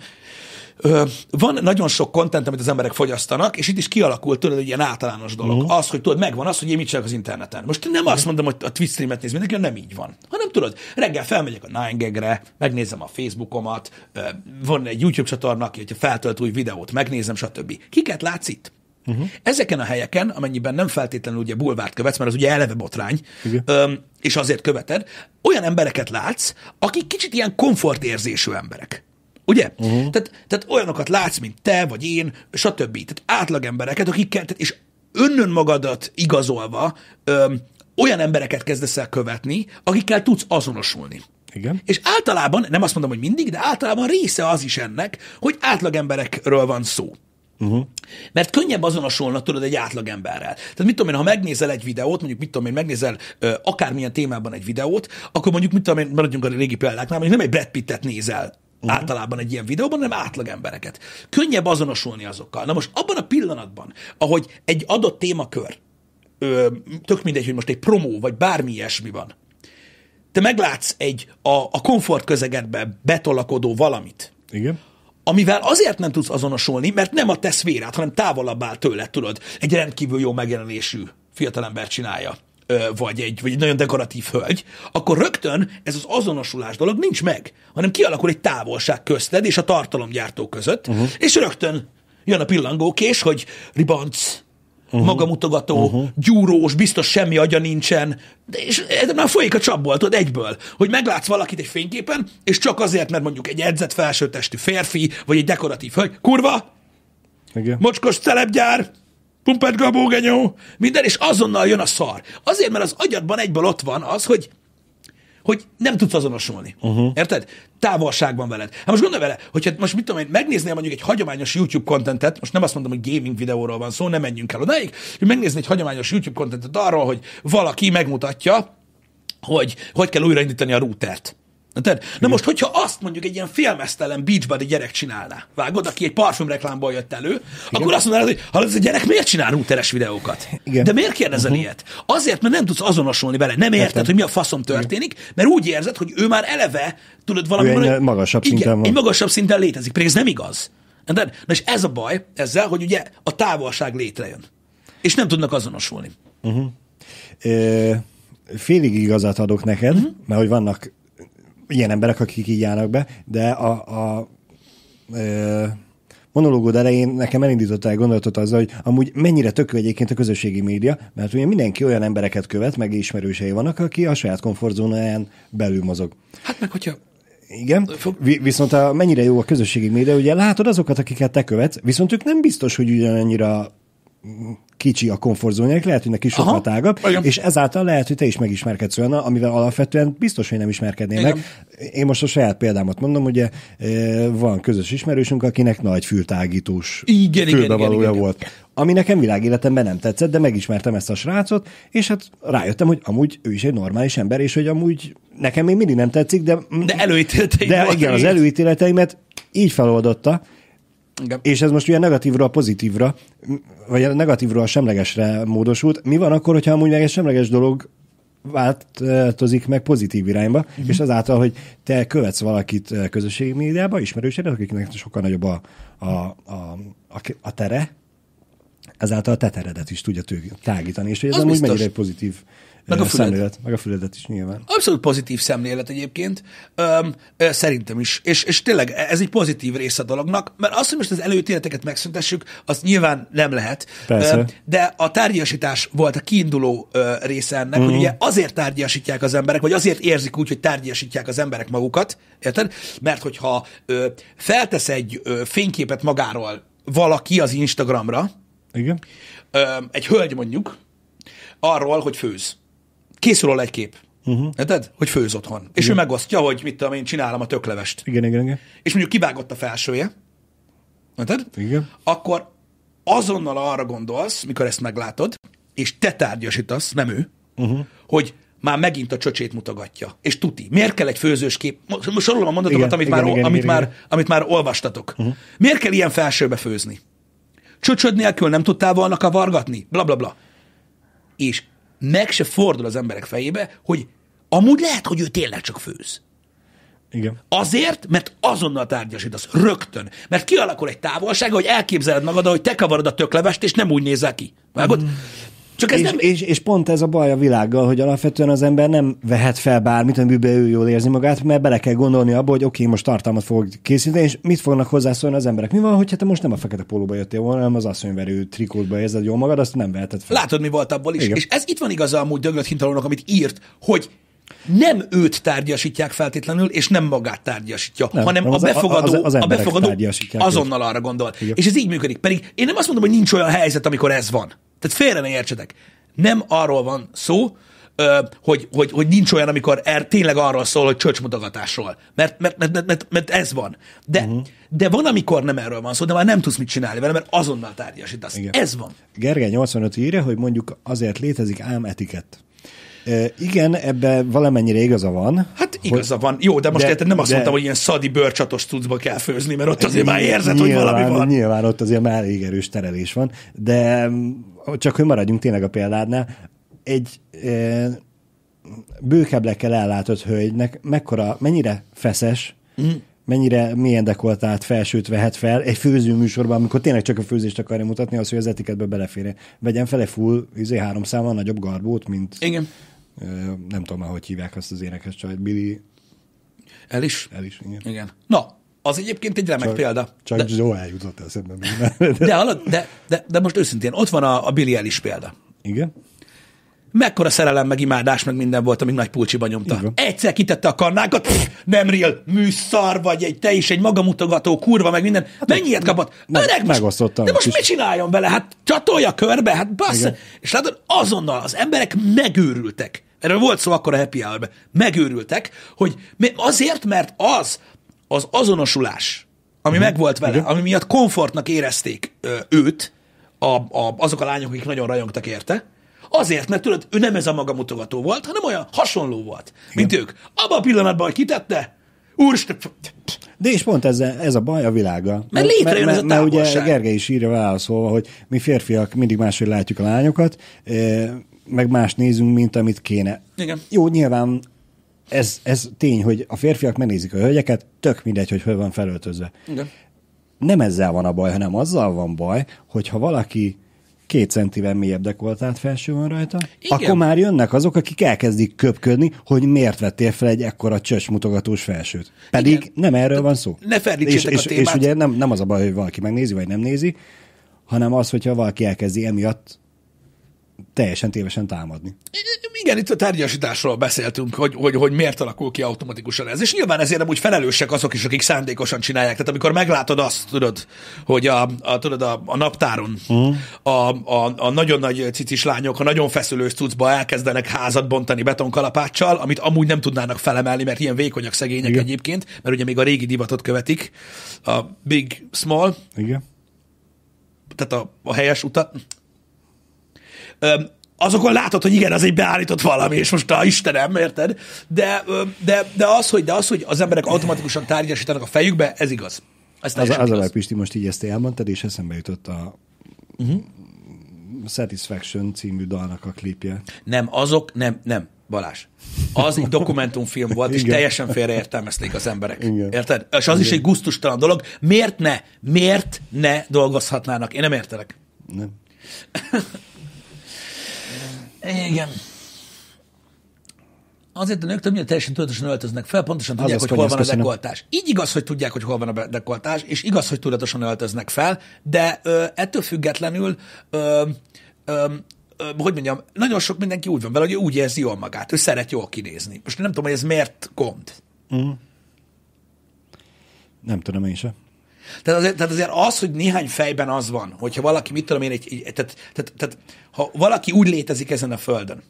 ö, van nagyon sok kontent, amit az emberek fogyasztanak, és itt is kialakult tőled egy ilyen általános dolog. Uh-huh. Az, hogy tudod, megvan az, hogy én mit csinálok az interneten. Most nem uh-huh. azt mondom, hogy a Twitch streamet néz mindenki, nem így van. Hanem tudod, reggel felmegyek a 9 megnézem a Facebookomat, ö, van egy YouTube csatorna, aki, hogyha feltölt új videót, megnézem, stb. Kiket látsz itt? Uh-huh. Ezeken a helyeken, amennyiben nem feltétlenül ugye bulvárt követsz, mert az ugye eleve botrány, öm, és azért követed, olyan embereket látsz, akik kicsit ilyen komfortérzésű emberek. Ugye? Uh-huh. Tehát, tehát olyanokat látsz, mint te, vagy én, stb. Tehát átlagembereket, akikkel, tehát, és önnön magadat igazolva öm, olyan embereket kezdesz el követni, akikkel tudsz azonosulni. Igen. És általában, nem azt mondom, hogy mindig, de általában része az is ennek, hogy átlagemberekről van szó. Uh-huh. Mert könnyebb azonosulna, tudod, egy átlagemberrel. Tehát mit tudom én, ha megnézel egy videót, mondjuk mit tudom én, megnézel ö, akármilyen témában egy videót, akkor mondjuk mit tudom én, maradjunk a régi példáknál, mondjuk nem egy Brad Pittet nézel uh-huh. általában egy ilyen videóban, hanem átlagembereket. Könnyebb azonosulni azokkal. Na most abban a pillanatban, ahogy egy adott témakör, ö, tök mindegy, hogy most egy promó, vagy bármi ilyesmi van, te meglátsz egy a, a komfort közegedbe betolakodó valamit, Igen amivel azért nem tudsz azonosulni, mert nem a te szférát, hanem távolabb áll tőle, tudod. Egy rendkívül jó megjelenésű fiatalember csinálja vagy egy, vagy egy nagyon dekoratív hölgy, akkor rögtön ez az azonosulás dolog nincs meg, hanem kialakul egy távolság közted és a tartalomgyártó között, uh-huh. és rögtön jön a pillangókés, hogy ribanc, uh-huh. magamutogató, uh-huh. gyúrós, biztos semmi agya nincsen, de és ez már folyik a csapból, tudod, egyből, hogy meglátsz valakit egy fényképen, és csak azért, mert mondjuk egy edzett felsőtestű férfi, vagy egy dekoratív hölgy, kurva, Igen. mocskos celebgyár, pumpet gabógenyó, minden, és azonnal jön a szar. Azért, mert az agyadban egyből ott van az, hogy hogy nem tudsz azonosulni. Uh-huh. Érted? Távolságban veled. Hát most gondolj vele, hogyha most mit tudom én, megnéznél mondjuk egy hagyományos YouTube kontentet, most nem azt mondom, hogy gaming videóról van szó, nem menjünk el odáig, hogy megnézni egy hagyományos YouTube kontentet arról, hogy valaki megmutatja, hogy hogy kell újraindítani a routert. Érted? Na hm. most, hogyha azt mondjuk egy ilyen félmeztelen beachbody gyerek csinálná, vágod, aki egy parfümreklámból jött elő, Igen. akkor azt mondanád, hogy ha ez a gyerek miért csinál úteres videókat? Igen. De miért kérdezel uh-huh. ilyet? Azért, mert nem tudsz azonosulni vele, nem érted, Értem. hogy mi a faszom történik, mert úgy érzed, hogy ő már eleve, tudod, valami... Ő magasabb Igen, szinten van. egy magasabb szinten létezik, pedig ez nem igaz. Érted? Na és ez a baj ezzel, hogy ugye a távolság létrejön. És nem tudnak azonosulni. Uh-huh. E, félig igazat adok neked, uh-huh. mert hogy vannak ilyen emberek, akik így állnak be, de a, a ö, monológod elején nekem elindítottál el gondolatot azzal, hogy amúgy mennyire tökő egyébként a közösségi média, mert ugye mindenki olyan embereket követ, meg ismerősei vannak, aki a saját komfortzónáján belül mozog. Hát meg hogyha igen, viszont a, mennyire jó a közösségi média, ugye látod azokat, akiket te követsz, viszont ők nem biztos, hogy ugyanannyira kicsi a komfortzónják, lehet, hogy neki sokkal tágabb, igen. és ezáltal lehet, hogy te is megismerkedsz olyan, amivel alapvetően biztos, hogy nem ismerkednél meg. Én most a saját példámat mondom, ugye e, van közös ismerősünk, akinek nagy fültágítós igen, fülbevalója igen, igen, igen. volt, ami nekem világéletemben nem tetszett, de megismertem ezt a srácot, és hát rájöttem, hogy amúgy ő is egy normális ember, és hogy amúgy nekem még mindig nem tetszik, de... De előítéleteim De igen, az előítéleteimet így feloldotta, igen. És ez most ugye negatívra a pozitívra, vagy a negatívról a semlegesre módosult. Mi van akkor, hogyha amúgy meg egy semleges dolog változik meg pozitív irányba, uh-huh. és azáltal, hogy te követsz valakit eh, közösségi médiába, ismerősére, akiknek sokkal nagyobb a, a, a, a, a tere, ezáltal a te teredet is tudja tágítani, és hogy ez az amúgy biztos. mennyire pozitív meg a, a szemlélet, meg a füledet is nyilván. Abszolút pozitív szemlélet egyébként, öm, ö, szerintem is. És, és tényleg ez egy pozitív része a dolognak, mert azt, hogy most az előítéleteket megszüntessük, az nyilván nem lehet. Persze. de a tárgyasítás volt a kiinduló ö, része ennek, mm. hogy mhm. ugye azért tárgyasítják az emberek, vagy azért érzik úgy, hogy tárgyasítják az emberek magukat, érted? Mert hogyha ö, feltesz egy ö, fényképet magáról valaki az Instagramra, Igen. Ö, egy hölgy mondjuk, arról, hogy főz készül a legkép. Uh-huh. Mhm. Érted? Hogy főz otthon. Igen. És ő megosztja, hogy mit tudom én, csinálom a töklevest. Igen, igen, igen. És mondjuk kivágott a felsője. Érted? Igen. Akkor azonnal arra gondolsz, mikor ezt meglátod, és te tárgyasítasz, nem ő, uh-huh. hogy már megint a csöcsét mutogatja. És tuti. Miért kell egy főzős kép? Most sorolom a mondatokat, igen, amit, igen, már, igen, amit, igen, már, igen. amit már olvastatok. Uh-huh. Miért kell ilyen felsőbe főzni? Csöcsöd nélkül nem tudtál volna kavargatni? Bla, bla, bla. És meg se fordul az emberek fejébe, hogy amúgy lehet, hogy ő tényleg csak főz. Igen. Azért, mert azonnal tárgyasítasz, rögtön. Mert kialakul egy távolság, hogy elképzeled magad, hogy te kavarod a töklevest, és nem úgy nézel ki. Vágod? Mm. Csak ez és, nem... és, és pont ez a baj a világgal, hogy alapvetően az ember nem vehet fel bármit, amiben ő jól érzi magát, mert bele kell gondolni abba, hogy oké, okay, most tartalmat fog készíteni, és mit fognak hozzászólni az emberek. Mi van, hogyha hát te most nem a fekete pólóba jöttél volna, hanem az asszonyverő trikótba érzed jól magad, azt nem veheted fel. Látod, mi volt abból is. Igen. És ez itt van igaza amúgy Döglött Hintalónak, amit írt, hogy nem őt tárgyasítják feltétlenül, és nem magát tárgyasítja, nem, hanem az, a befogadó, az, az, az a befogadó azonnal arra gondol. Igen. És ez így működik. Pedig én nem azt mondom, hogy nincs olyan helyzet, amikor ez van. Tehát félre ne értsetek. Nem arról van szó, hogy, hogy, hogy nincs olyan, amikor er, tényleg arról szól, hogy csöcsmutogatásról. Mert, mert, mert, mert, mert ez van. De, uh-huh. de van, amikor nem erről van szó, de már nem tudsz mit csinálni vele, mert azonnal tárgyasítasz. Igen. Ez van. Gergely 85 írja, hogy mondjuk azért létezik ám etikett. E, igen, ebben valamennyire igaza van. Hát igaza hogy, van. Jó, de most de, érted, nem azt de, mondtam, hogy ilyen szadi bőrcsatos cuccba kell főzni, mert ott azért nyilván, már érzed, nyilván, hogy valami van. Nyilván ott azért már elég erős terelés van, de csak hogy maradjunk tényleg a példádnál, egy e, bőkeblekkel ellátott hölgynek mekkora, mennyire feszes, mm. mennyire milyen dekoltált felsőt vehet fel egy főzőműsorban, amikor tényleg csak a főzést akarja mutatni, az, hogy az etiketbe beleférje. Vegyen fel egy full, izé, három számmal nagyobb garbót, mint... Igen. E, nem tudom már, hogy hívják azt az énekes csajt, Billy... El is? El is, igen. igen. Na, az egyébként egy remek csak, példa. Csak de, Joel jutott eszembe minden. De, de, de, de most őszintén, ott van a, a Billy Ellis példa. Igen. Mekkora szerelem, meg imádás, meg minden volt, amíg nagy pulcsiba nyomta. Igen. Egyszer kitette a kannákat, pff, nem real, műszar, vagy egy te is, egy magamutogató, kurva, meg minden. Hát Mennyiért kapott? Me, Öreg, megosztotta. De most is. mit csináljon vele? Hát csatolja körbe, hát bassz. Igen. És látod, azonnal az emberek megőrültek. Erről volt szó akkor a happy hour -ben. Megőrültek, hogy azért, mert az, az azonosulás, ami uh-huh. megvolt vele, uh-huh. ami miatt komfortnak érezték ö, őt, a, a, azok a lányok, akik nagyon rajongtak érte, Azért, mert tudod, ő nem ez a maga mutogató volt, hanem olyan hasonló volt, Igen. mint ők. Abban a pillanatban, hogy kitette, úr, de és pont ez, ez a baj a világa. Mert létrejön mert, ez a Mert ugye Gergely is írja válaszolva, hogy mi férfiak mindig máshogy látjuk a lányokat, eh, meg más nézünk, mint amit kéne. Igen. Jó, nyilván ez, ez tény, hogy a férfiak megnézik a hölgyeket, tök mindegy, hogy hol van felöltözve. Igen. Nem ezzel van a baj, hanem azzal van baj, hogyha valaki két centivel mélyebb dekoltált felső van rajta, Igen. akkor már jönnek azok, akik elkezdik köpködni, hogy miért vettél fel egy ekkora csöcs mutogatós felsőt. Pedig Igen. nem erről De van szó. Ne ferdítsétek és, a témát. És, és ugye nem, nem az a baj, hogy valaki megnézi, vagy nem nézi, hanem az, hogyha valaki elkezdi emiatt teljesen tévesen támadni. Igen, itt a tárgyasításról beszéltünk, hogy, hogy, hogy miért alakul ki automatikusan ez. És nyilván ezért úgy felelősek azok is, akik szándékosan csinálják. Tehát amikor meglátod azt, tudod, hogy a, a, tudod, a, a naptáron hmm. a, a, a, nagyon nagy cicis lányok a nagyon feszülős cuccba elkezdenek házat bontani betonkalapáccsal, amit amúgy nem tudnának felemelni, mert ilyen vékonyak szegények Igen. egyébként, mert ugye még a régi divatot követik, a big, small. Igen. Tehát a, a helyes utat azokon látod, hogy igen, az egy beállított valami, és most a Istenem, érted? De, de, de, az, hogy, de az, hogy az emberek automatikusan tárgyasítanak a fejükbe, ez igaz. Ez az, az igaz. a Pisti, most így ezt elmondtad, és eszembe jutott a uh-huh. Satisfaction című dalnak a klipje. Nem, azok, nem, nem, Balás. Az egy dokumentumfilm volt, és Igen. teljesen félreértelmezték az emberek. Igen. Érted? És az Igen. is egy guztustalan dolog. Miért ne? Miért ne dolgozhatnának? Én nem értelek. Nem. [laughs] Igen. Azért a nők többnyire teljesen tudatosan öltöznek fel, pontosan tudják, az hogy hol van a dekoltás. Így igaz, hogy tudják, hogy hol van a dekoltás, és igaz, hogy tudatosan öltöznek fel, de ö, ettől függetlenül ö, ö, hogy mondjam, nagyon sok mindenki úgy van vele, hogy úgy érzi jól magát, ő szeret jól kinézni. Most nem tudom, hogy ez miért gond. Mm. Nem tudom én sem. Tehát azért, tehát azért az, hogy néhány fejben az van, hogyha valaki, mit tudom én, egy, egy, tehát, tehát, tehát ha valaki úgy létezik ezen a földön,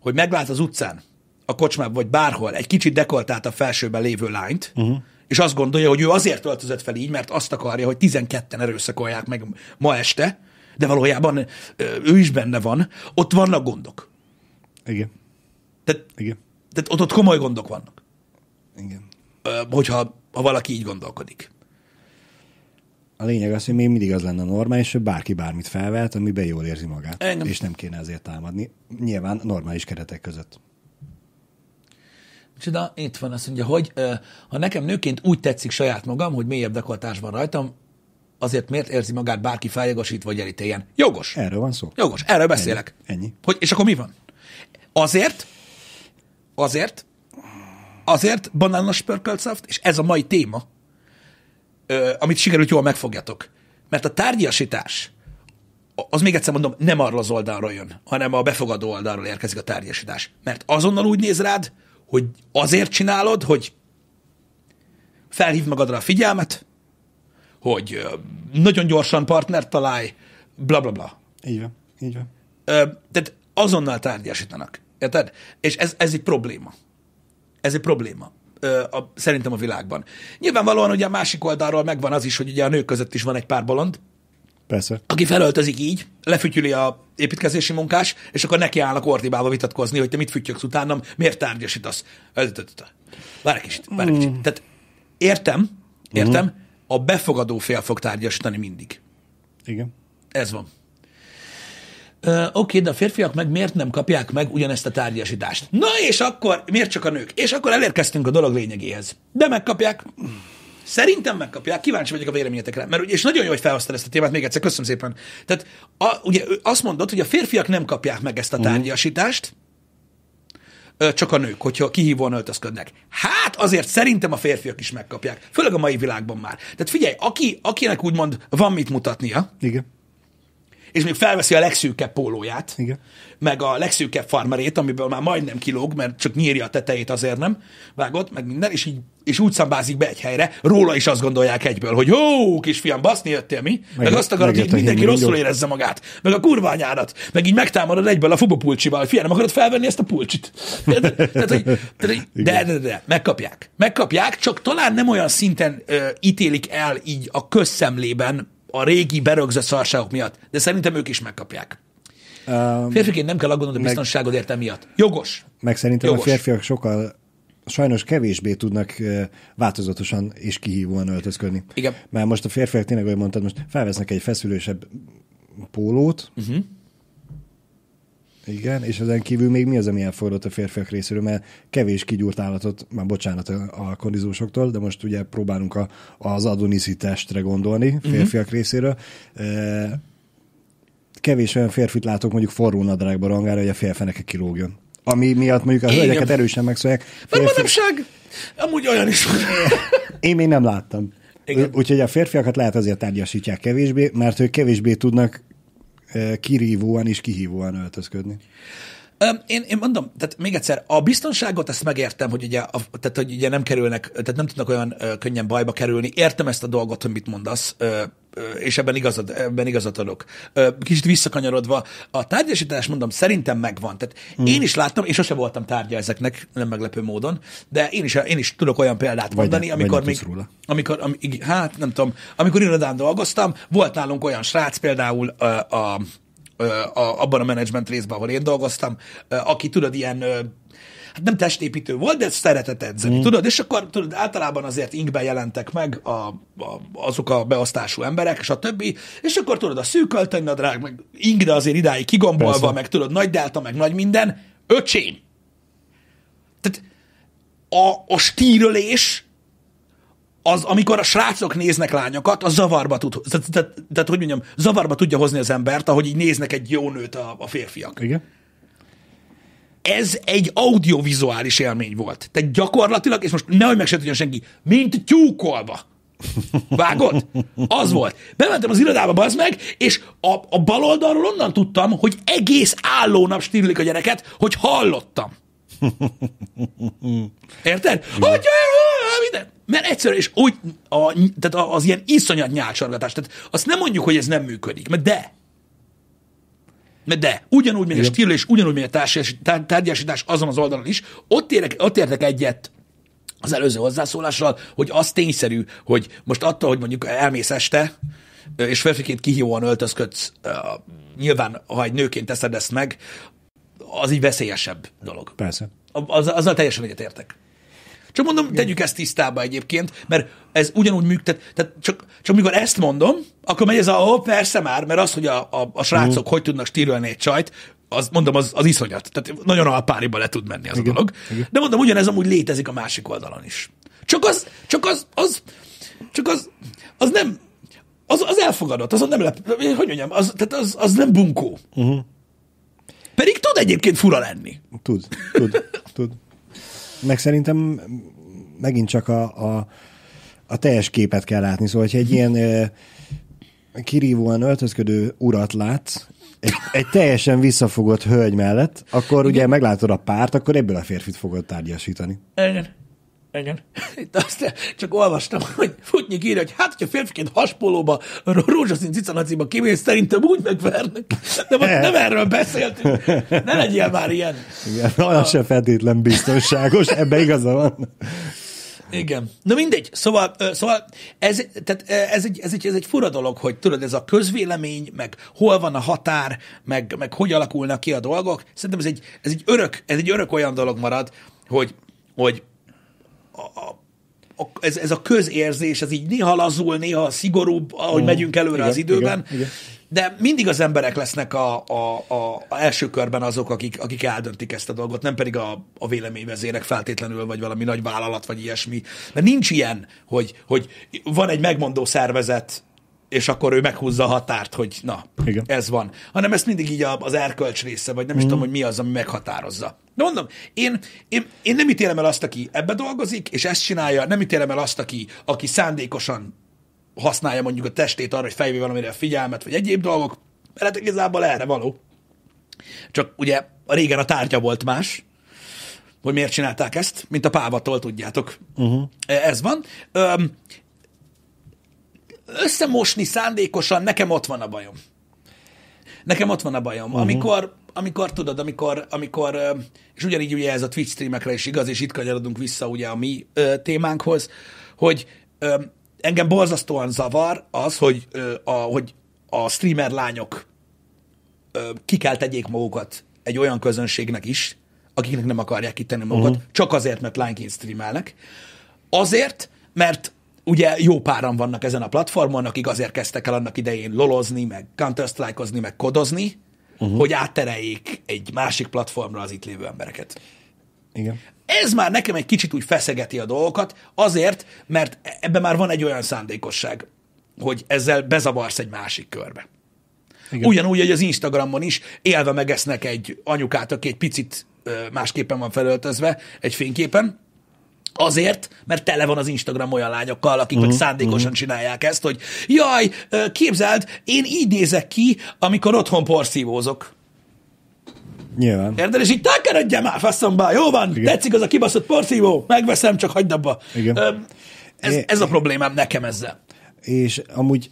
hogy meglát az utcán, a kocsmában, vagy bárhol egy kicsit dekoltált a felsőben lévő lányt, uh-huh. és azt gondolja, hogy ő azért öltözött fel így, mert azt akarja, hogy 12-en erőszakolják meg ma este, de valójában ő is benne van, ott vannak gondok. Igen. Tehát, Igen. tehát ott, ott komoly gondok vannak. Igen. Hogyha ha valaki így gondolkodik a lényeg az, hogy még mindig az lenne normális, hogy bárki bármit felvehet, amiben jól érzi magát. Engem. És nem kéne ezért támadni. Nyilván normális keretek között. Csoda, itt van, azt mondja, hogy ha nekem nőként úgy tetszik saját magam, hogy mélyebb dekoltás van rajtam, azért miért érzi magát bárki feljogosít vagy elítéljen? Jogos. Erről van szó. Jogos, erről beszélek. Ennyi. Ennyi. Hogy, és akkor mi van? Azért, azért, azért banános pörkölt és ez a mai téma, ö, amit sikerült jól megfogjatok. Mert a tárgyasítás, az még egyszer mondom, nem arról az oldalról jön, hanem a befogadó oldalról érkezik a tárgyasítás. Mert azonnal úgy néz rád, hogy azért csinálod, hogy felhív magadra a figyelmet, hogy nagyon gyorsan partnert találj, bla bla bla. Így van, így van. Ö, tehát azonnal tárgyasítanak. Érted? És ez, ez egy probléma. Ez egy probléma a, szerintem a világban. Nyilvánvalóan ugye a másik oldalról megvan az is, hogy ugye a nők között is van egy pár bolond, Persze. Aki felöltözik így, lefütyüli a építkezési munkás, és akkor neki állnak ordibába vitatkozni, hogy te mit fütyöksz utánam, miért tárgyasítasz. Várj kicsit, várj kicsit. Mm. Tehát értem, mm-hmm. értem, mm. a befogadó fél fog tárgyasítani mindig. Igen. Ez van. Oké, okay, de a férfiak meg miért nem kapják meg ugyanezt a tárgyasítást? Na és akkor miért csak a nők? És akkor elérkeztünk a dolog lényegéhez. De megkapják. Szerintem megkapják, kíváncsi vagyok a véleményetekre. Mert ugye, és nagyon jó, hogy felhoztad ezt a témát, még egyszer köszönöm szépen. Tehát a, ugye azt mondod, hogy a férfiak nem kapják meg ezt a mhm. tárgyasítást, csak a nők, hogyha kihívóan öltözködnek. Hát azért szerintem a férfiak is megkapják, főleg a mai világban már. Tehát figyelj, aki, akinek úgymond van mit mutatnia, Igen és még felveszi a legszűkebb pólóját, Igen. meg a legszűkebb farmerét, amiből már majdnem kilóg, mert csak nyírja a tetejét, azért nem vágott, meg minden, és így és úgy szambázik be egy helyre, róla is azt gondolják egyből, hogy hó, kisfiam, baszni jöttél mi? Meg, meg azt akarod, hogy mindenki rosszul érezze magát, meg a kurványádat, meg így megtámadod egyből a fubopulcsival, hogy fiam, akarod felvenni ezt a pulcsit? de, de, de, de, de, de, megkapják. Megkapják, csak talán nem olyan szinten ö, ítélik el így a közszemlében, a régi berögzött szarságok miatt, de szerintem ők is megkapják. Um, Férfiként nem kell aggódnod a biztonságod érte miatt. Jogos. Meg szerintem Jogos. a férfiak sokkal sajnos kevésbé tudnak változatosan és kihívóan öltözködni. Igen. Mert most a férfiak tényleg, ahogy mondtad, most felvesznek egy feszülősebb pólót, uh-huh igen, és ezen kívül még mi az, ami elfordult a férfiak részéről, mert kevés kigyúrt állatot, már bocsánat a kondizósoktól, de most ugye próbálunk a, az adoniszi testre gondolni mhm. férfiak uh-huh. részéről. E, kevés olyan férfit látok mondjuk forró nadrágba rangára, hogy a félfeneke kilógjon. Ami miatt mondjuk a hölgyeket erősen megszólják. Férfi... Mert manapság amúgy olyan is van. [laughs] Én még nem láttam. Úgyhogy a férfiakat lehet azért tárgyasítják kevésbé, mert ők kevésbé tudnak Eh, kirívóan és kihívóan öltözködni. Én, én mondom, tehát még egyszer, a biztonságot ezt megértem, hogy ugye, a, tehát, hogy ugye nem kerülnek, tehát nem tudnak olyan ö, könnyen bajba kerülni. Értem ezt a dolgot, hogy mit mondasz, ö, ö, és ebben igazad, ebben igazat adok. Ö, kicsit visszakanyarodva, a tárgyasítás mondom, szerintem megvan. Tehát hmm. én is láttam, és sose voltam tárgya ezeknek, nem meglepő módon, de én is, én is tudok olyan példát vagy mondani, ne, amikor még, róla. amikor, am, hát nem tudom, amikor irodán dolgoztam, volt nálunk olyan srác például a, a a, abban a menedzsment részben, ahol én dolgoztam, aki tudod, ilyen hát nem testépítő volt, de szeretett edzeni, mm. tudod? És akkor tudod, általában azért inkben jelentek meg a, a, azok a beosztású emberek, és a többi, és akkor tudod, a szűköltön, a drág, meg ink, de azért idáig kigombolva, Persze. meg tudod, nagy delta, meg nagy minden, öcsém. Tehát a, a stírölés az, amikor a srácok néznek lányokat, az zavarba tud, tehát, tehát, tehát hogy mondjam, zavarba tudja hozni az embert, ahogy így néznek egy jó nőt a, a férfiak. Igen. Ez egy audiovizuális élmény volt. Tehát gyakorlatilag, és most nehogy meg se tudjon senki, mint tyúkolva. Vágod? Az volt. Bementem az irodába, bazd meg, és a, a bal oldalról onnan tudtam, hogy egész nap stírulik a gyereket, hogy hallottam. [laughs] Érted? Hogyha minden. Mert egyszerűen, és úgy, a, tehát az ilyen iszonyat nyálcsargatás, tehát azt nem mondjuk, hogy ez nem működik, mert de. Mert de, ugyanúgy mint a stíl, és ugyanúgy mint a tárgyasítás, azon az oldalon is. Ott, érek, ott értek egyet az előző hozzászólással, hogy az tényszerű, hogy most attól, hogy mondjuk elmész este, és férfiként kihívóan öltözködsz, nyilván, ha egy nőként teszed ezt meg, az így veszélyesebb dolog. Persze. Az, azzal teljesen egyetértek. Csak mondom, Igen. tegyük ezt tisztába egyébként, mert ez ugyanúgy működik. Tehát csak, csak mikor ezt mondom, akkor megy ez a, ó, persze már, mert az, hogy a, a, a srácok uh. hogy tudnak stírolni egy csajt, az, mondom, az, az iszonyat. Tehát nagyon alpáriba le tud menni az Igen. a dolog. Igen. De mondom, ugyanez amúgy létezik a másik oldalon is. Csak az, csak az, az, csak az, az nem, az, az elfogadott, az nem lep, hogy mondjam, az, tehát az, az nem bunkó. Uh-huh. Pedig tud egyébként fura lenni. Tud, tud, tud. Meg szerintem megint csak a, a, a teljes képet kell látni. Szóval, hogyha egy ilyen kirívóan öltözködő urat látsz, egy, egy teljesen visszafogott hölgy mellett, akkor Igen. ugye meglátod a párt, akkor ebből a férfit fogod tárgyasítani. Igen. Igen. [laughs] Itt azt csak olvastam, [laughs] hogy futni ír, hogy hát, hogyha férfiként haspolóba, rózsaszín cicanaciba kimész, szerintem úgy megvernek. De most nem erről beszéltünk. Ne legyél már ilyen. Igen, olyan a... se feltétlen biztonságos, ebbe igaza van. Igen. Na mindegy. Szóval, szóval ez, tehát ez, egy, ez, egy, ez egy fura dolog, hogy tudod, ez a közvélemény, meg hol van a határ, meg, meg hogy alakulnak ki a dolgok. Szerintem ez egy, ez egy, örök, ez egy örök olyan dolog marad, hogy, hogy a, a ez, ez a közérzés, ez így néha lazul, néha szigorúbb, ahogy uh, megyünk előre igen, az időben, igen, igen. de mindig az emberek lesznek a, a, a, a első körben azok, akik, akik eldöntik ezt a dolgot, nem pedig a, a véleményvezérek feltétlenül, vagy valami nagy vállalat, vagy ilyesmi. Mert nincs ilyen, hogy, hogy van egy megmondó szervezet, és akkor ő meghúzza a határt, hogy na, Igen. ez van. Hanem ezt mindig így az erkölcs része, vagy nem mm. is mhm. tudom, hogy mi az, ami meghatározza. De mondom, én, én, én nem ítélem el azt, aki ebbe dolgozik, és ezt csinálja, nem ítélem el azt, aki, aki szándékosan használja mondjuk a testét arra, hogy felhívja valamire a figyelmet, vagy egyéb dolgok, mert igazából erre való. Csak ugye a régen a tárgya volt más, hogy miért csinálták ezt, mint a pávatól, tudjátok. Uh-huh. Ez van összemosni szándékosan, nekem ott van a bajom. Nekem ott van a bajom. Uh-huh. Amikor, amikor tudod, amikor, amikor, és ugyanígy ugye ez a Twitch streamekre is igaz, és itt kanyarodunk vissza ugye a mi ö, témánkhoz, hogy ö, engem borzasztóan zavar az, hogy, ö, a, hogy a streamer lányok ö, ki kell tegyék magukat egy olyan közönségnek is, akiknek nem akarják kitenni magukat, uh-huh. csak azért, mert lányként streamelnek. Azért, mert ugye jó páran vannak ezen a platformon, akik azért kezdtek el annak idején lolozni, meg counter strike meg kodozni, uh-huh. hogy áttereljék egy másik platformra az itt lévő embereket. Igen. Ez már nekem egy kicsit úgy feszegeti a dolgokat, azért, mert ebben már van egy olyan szándékosság, hogy ezzel bezavarsz egy másik körbe. Igen. Ugyanúgy, hogy az Instagramon is élve megesznek egy anyukát, aki egy picit másképpen van felöltözve egy fényképen, Azért, mert tele van az Instagram olyan lányokkal, akik uh-huh, meg szándékosan uh-huh. csinálják ezt, hogy jaj, képzeld, én így nézek ki, amikor otthon porszívózok. Nyilván. Érted? És így takarodjál már faszomba, jó van, Igen. tetszik az a kibaszott porszívó, megveszem, csak hagyd abba. Igen. Ez, ez a problémám nekem ezzel. És amúgy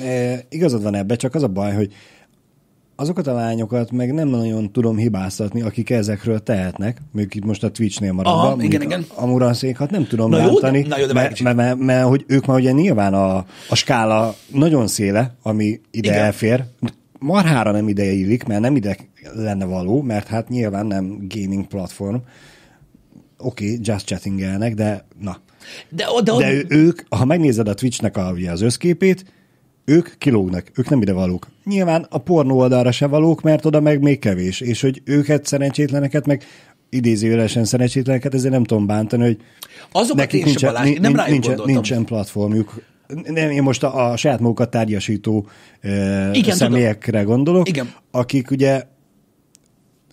e, igazad van ebbe, csak az a baj, hogy azokat a lányokat meg nem nagyon tudom hibáztatni, akik ezekről tehetnek, mondjuk itt most a Twitch-nél maradva, Aha, igen, igen. a muranszékat hát nem tudom na bántani, jó, de, na jó, de mert, mert, mert, mert, hogy ők már ugye nyilván a, a skála nagyon széle, ami ide igen. elfér, marhára nem ide illik, mert nem ide lenne való, mert hát nyilván nem gaming platform, oké, okay, just chattingelnek, de na. De, de, de, de ők, ha megnézed a Twitch-nek a, ugye az összképét, ők kilógnak, ők nem ide valók. Nyilván a pornó oldalra se valók, mert oda meg még kevés, és hogy őket szerencsétleneket, meg idézőjelesen szerencsétleneket, ezért nem tudom bántani, hogy azok nekik nincs, Balázs, nincs, nem nincsen, nincsen platformjuk. Nem, én most a, a saját magukat tárgyasító e, Igen, személyekre tudom. gondolok, Igen. akik ugye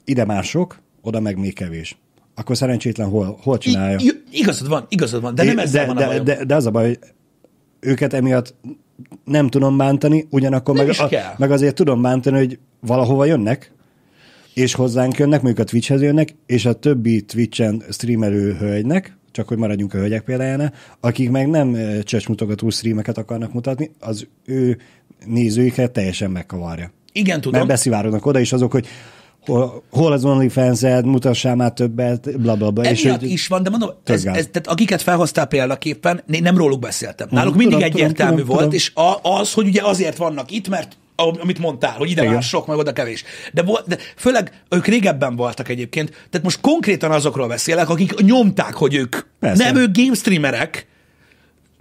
ide mások, oda meg még kevés. Akkor szerencsétlen hol, hol csinálja? I, igazad van, igazad van, de nem ez ezzel de, van de, a bajom. de, de az a baj, hogy őket emiatt nem tudom bántani, ugyanakkor meg, a, meg azért tudom bántani, hogy valahova jönnek, és hozzánk jönnek, mondjuk a Twitchhez jönnek, és a többi Twitchen streamelő hölgynek, csak hogy maradjunk a hölgyek példájána, akik meg nem eh, csöcsmutogató streameket akarnak mutatni, az ő nézőiket teljesen megkavarja. Igen, tudom. Mert beszivárodnak oda és azok, hogy hol, az onlyfans mutassál már többet, blablabla. bla bla. és hogy... is van, de mondom, ez, ez, tehát akiket felhoztál példaképpen, én nem róluk beszéltem. Náluk tudom, mindig tudom, egyértelmű tudom, volt, tudom. és a, az, hogy ugye azért vannak itt, mert amit mondtál, hogy ide Igen. már sok, meg oda kevés. De, de főleg ők régebben voltak egyébként, tehát most konkrétan azokról beszélek, akik nyomták, hogy ők Persze. nem ők game streamerek,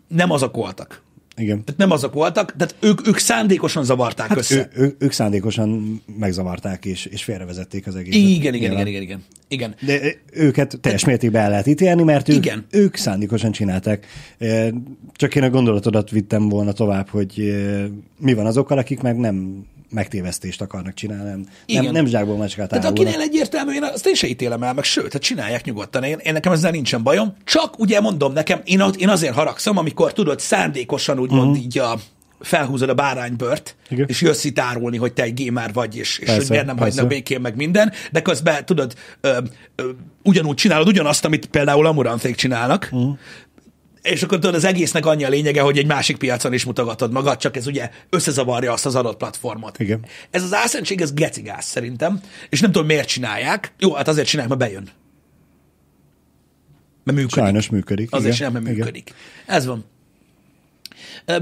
nem azok voltak. Igen. Tehát nem azok voltak, tehát ők, ők szándékosan zavarták hát össze. Ő, ő, ők szándékosan megzavarták és, és félrevezették az egészet. Igen, igen, igen, igen, igen, igen. De őket teljes mértékben el lehet ítélni, mert ők, igen. ők szándékosan csinálták. Csak én a gondolatodat vittem volna tovább, hogy mi van azokkal, akik meg nem megtévesztést akarnak csinálni, nem, Igen. nem, nem zsákból macskát Tehát akinél egyértelmű, én azt én se ítélem el, meg sőt, tehát csinálják nyugodtan, én, én nekem ezzel nincsen bajom, csak ugye mondom nekem, én, én azért haragszom, amikor tudod, szándékosan úgymond uh-huh. így a, felhúzod a báránybört, Igen. és jössz itt árulni, hogy te egy gémár vagy, és, és persze, hogy miért nem hagynak békén meg minden, de közben tudod, ö, ö, ugyanúgy csinálod ugyanazt, amit például a muranfék csinálnak, uh-huh és akkor tudod, az egésznek annyi a lényege, hogy egy másik piacon is mutogatod magad, csak ez ugye összezavarja azt az adott platformot. Igen. Ez az álszentség, ez gecigás szerintem, és nem tudom, miért csinálják. Jó, hát azért csinálják, mert bejön. Mert működik. Sajnos működik. Azért sem mert mert igen. működik. Ez van.